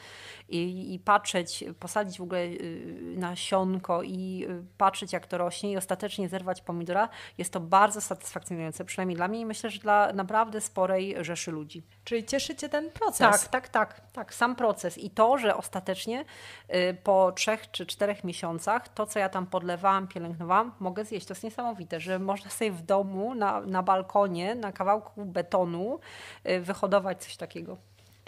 i, i patrzeć, posadzić w ogóle y, nasionko i patrzeć, jak to rośnie i ostatecznie zerwać pomidora, jest to bardzo satysfakcjonujące, przynajmniej dla mnie i myślę, że dla naprawdę sporej rzeszy ludzi. Czyli cieszy Cię ten proces? Tak, tak, tak, tak. Sam proces i to, że ostatecznie y, po trzech czy czterech miesiącach to, co ja tam podlewałam, pielęgnowałam, mogę zjeść. To jest niesamowite, że można sobie w domu, na, na balkonie, na kawałku betonu y, wyhodować coś takiego.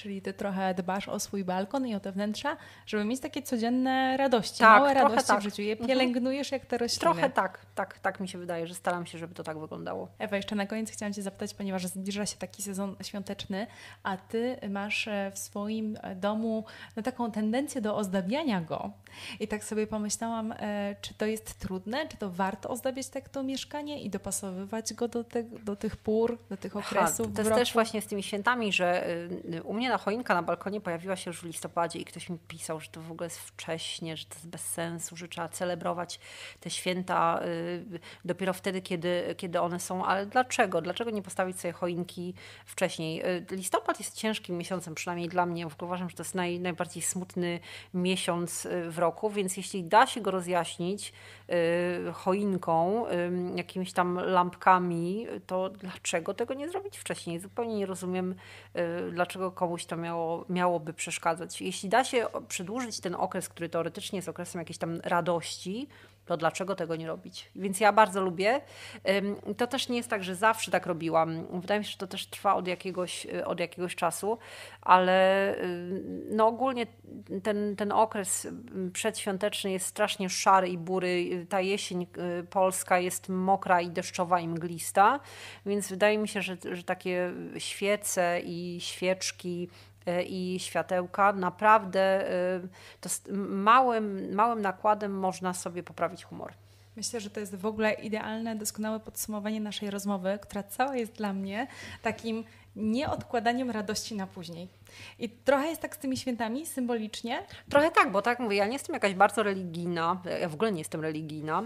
Czyli ty trochę dbasz o swój balkon i o te wnętrza, żeby mieć takie codzienne radości, tak, małe radości tak. w życiu. Je mhm. pielęgnujesz jak te rośliny. Trochę tak, tak, tak mi się wydaje, że staram się, żeby to tak wyglądało. Ewa, jeszcze na koniec chciałam cię zapytać, ponieważ zbliża się taki sezon świąteczny, a ty masz e, w swoim e, domu no, taką tendencję do ozdabiania go. I tak sobie pomyślałam, e, czy to jest trudne, czy to warto ozdabiać tak to mieszkanie i dopasowywać go do, te, do tych pór, do tych okresów. Ha, to jest też właśnie z tymi świętami, że y, u mnie na choinka na balkonie pojawiła się już w listopadzie i ktoś mi pisał, że to w ogóle jest wcześnie, że to jest bez sensu, że trzeba celebrować te święta y, dopiero wtedy, kiedy, kiedy one są. Ale dlaczego? Dlaczego nie postawić sobie choinki wcześniej? Y, listopad jest ciężkim miesiącem, przynajmniej dla mnie. W ogóle uważam, że to jest naj, najbardziej smutny miesiąc w roku, więc jeśli da się go rozjaśnić y, choinką, y, jakimiś tam lampkami, to dlaczego tego nie zrobić wcześniej? Zupełnie nie rozumiem, y, dlaczego komuś to miało, miałoby przeszkadzać. Jeśli da się przedłużyć ten okres, który teoretycznie jest okresem jakiejś tam radości, to dlaczego tego nie robić? Więc ja bardzo lubię. To też nie jest tak, że zawsze tak robiłam. Wydaje mi się, że to też trwa od jakiegoś, e, od jakiegoś czasu, ale no ogólnie ten, ten okres przedświąteczny jest strasznie szary i bury. Ta jesień e, polska jest mokra i deszczowa i mglista, więc wydaje mi się, że, że takie świece i świeczki E, i światełka. Naprawdę e, to z małym, małym nakładem można sobie poprawić humor. Myślę, że to jest w ogóle idealne, doskonałe podsumowanie naszej rozmowy, która cała jest dla mnie takim nieodkładaniem radości na później. I trochę jest tak z tymi świętami, symbolicznie? Trochę tak, bo tak mówię, ja nie jestem jakaś bardzo religijna, ja w ogóle nie jestem religijna,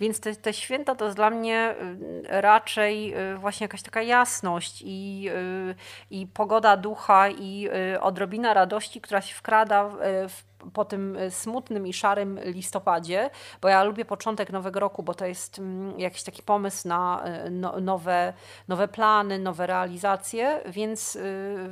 więc te, te święta to jest dla mnie y, raczej y, właśnie jakaś taka jasność i, y, i pogoda ducha i odrobina radości, która się wkrada w po tym smutnym i szarym listopadzie, bo ja lubię początek nowego roku, bo to jest mm, jakiś taki pomysł na no, nowe, nowe plany, nowe realizacje, więc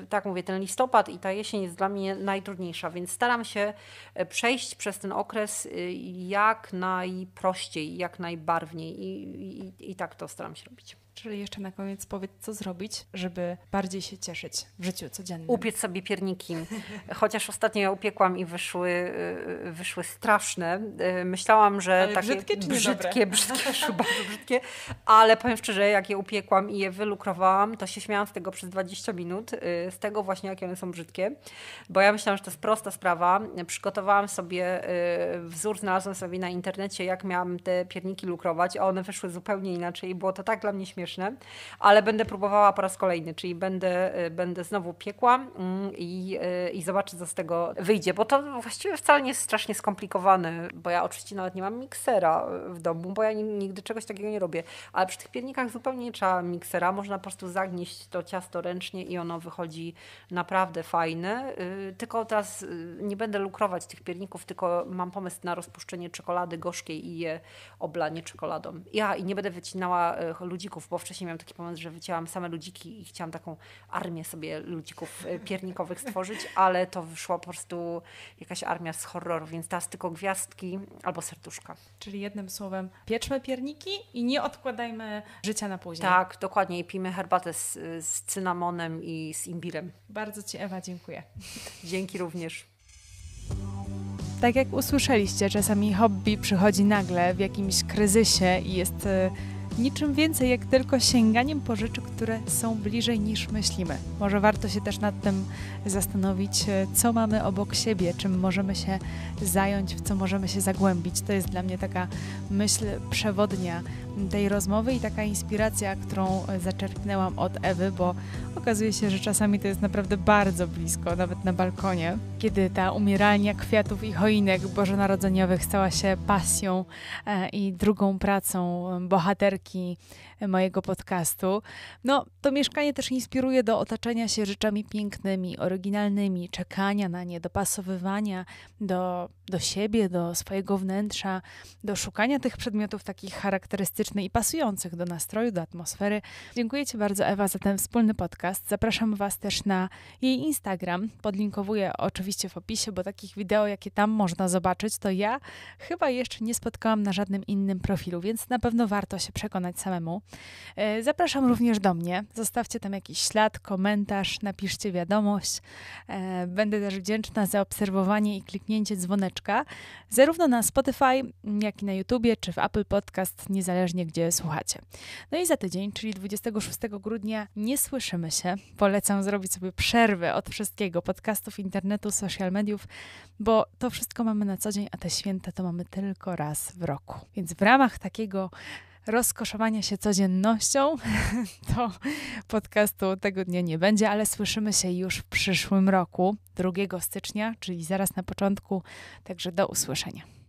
tak mówię, ten listopad listopad i ta jesień jest dla mnie najtrudniejsza, więc staram się e, przejść przez ten okres e, jak najprościej, jak najbarwniej i, i, i tak to staram się robić. Czyli jeszcze na koniec powiedz, co zrobić, żeby bardziej się cieszyć w życiu codziennym. Upiec sobie pierniki. Chociaż ostatnio ja upiekłam i wyszły, y, wyszły straszne. Y, myślałam, że ale takie brzydkie, czy brzydkie, brzydkie, wyszły [LAUGHS] bardzo brzydkie, ale powiem szczerze, jak je upiekłam i je wylukrowałam, to się śmiałam z tego przez 20 minut, y, z tego właśnie, jakie one są brzydkie, bo ja myślałam, że to jest prosta sprawa. Przygotowałam sobie wzór, znalazłam sobie na internecie, jak miałam te pierniki lukrować, a one wyszły zupełnie inaczej i było to tak dla mnie śmieszne, śmieszne, ale będę próbowała po raz kolejny, czyli będę, y, będę znowu piekła mm, i, y, i zobaczę, co z tego wyjdzie, bo to właściwie wcale nie jest strasznie skomplikowane, bo ja oczywiście nawet nie mam miksera y, w domu, bo ja nigdy czegoś takiego nie robię, ale przy tych piernikach zupełnie nie trzeba miksera, można po prostu zagnieść to ciasto ręcznie i ono wychodzi naprawdę fajne, tylko teraz nie będę lukrować tych pierników, tylko mam pomysł na rozpuszczenie czekolady gorzkiej i je oblanie czekoladą. Ja i nie będę wycinała ludzików, bo wcześniej miałam taki pomysł, że wycięłam same ludziki i chciałam taką armię sobie ludzików e, piernikowych stworzyć, ale to wyszła po prostu jakaś armia z horroru, więc teraz tylko gwiazdki albo serduszka. Czyli jednym słowem, pieczmy pierniki i nie odkładajmy życia na później. Tak, dokładnie i pijmy herbatę z, z cynamonem i z imbirem. Bardzo Ci Ewa dziękuję. Dzięki również. Tak jak usłyszeliście, czasami hobby przychodzi nagle w jakimś kryzysie i jest e, niczym więcej jak tylko sięganiem po rzeczy, które są bliżej niż myślimy. Może warto się też nad tym zastanowić, e, co mamy obok siebie, czym możemy się zająć, w co możemy się zagłębić. To jest dla mnie taka myśl przewodnia tej rozmowy i taka inspiracja, którą e, zaczerpnęłam od Ewy, bo okazuje się, że czasami to jest naprawdę bardzo blisko, nawet na balkonie, kiedy ta umieralnia kwiatów i choinek bożonarodzeniowych stała się pasją e, i drugą pracą bohaterki aqui mojego podcastu. No, to mieszkanie też inspiruje do otaczania się rzeczami pięknymi, oryginalnymi, czekania na nie, dopasowywania do, do siebie, do swojego wnętrza, do szukania tych przedmiotów takich charakterystycznych i pasujących do nastroju, do atmosfery. Dziękuję Ci bardzo, Ewa, za ten wspólny podcast. Zapraszam Was też na jej Instagram. Podlinkowuję oczywiście w opisie, bo takich wideo, jakie tam można zobaczyć, to ja chyba jeszcze nie spotkałam na żadnym innym profilu, więc na pewno warto się przekonać samemu. E, zapraszam również do mnie. Zostawcie tam jakiś ślad, komentarz, napiszcie wiadomość. E, będę też wdzięczna za obserwowanie i kliknięcie dzwoneczka, zarówno na Spotify, jak i na YouTubie, czy w Apple Podcast, niezależnie gdzie słuchacie. No i za tydzień, czyli 26 grudnia, nie słyszymy się. Polecam zrobić sobie przerwę od wszystkiego, podcastów, internetu, social mediów, bo to wszystko mamy na co dzień, a te święta to mamy tylko raz w roku. Więc w ramach takiego rozkoszowania się codziennością, [LAUGHS] to podcastu tego dnia nie będzie, ale słyszymy się już w przyszłym roku, 2 stycznia, czyli zaraz na początku. Także do usłyszenia.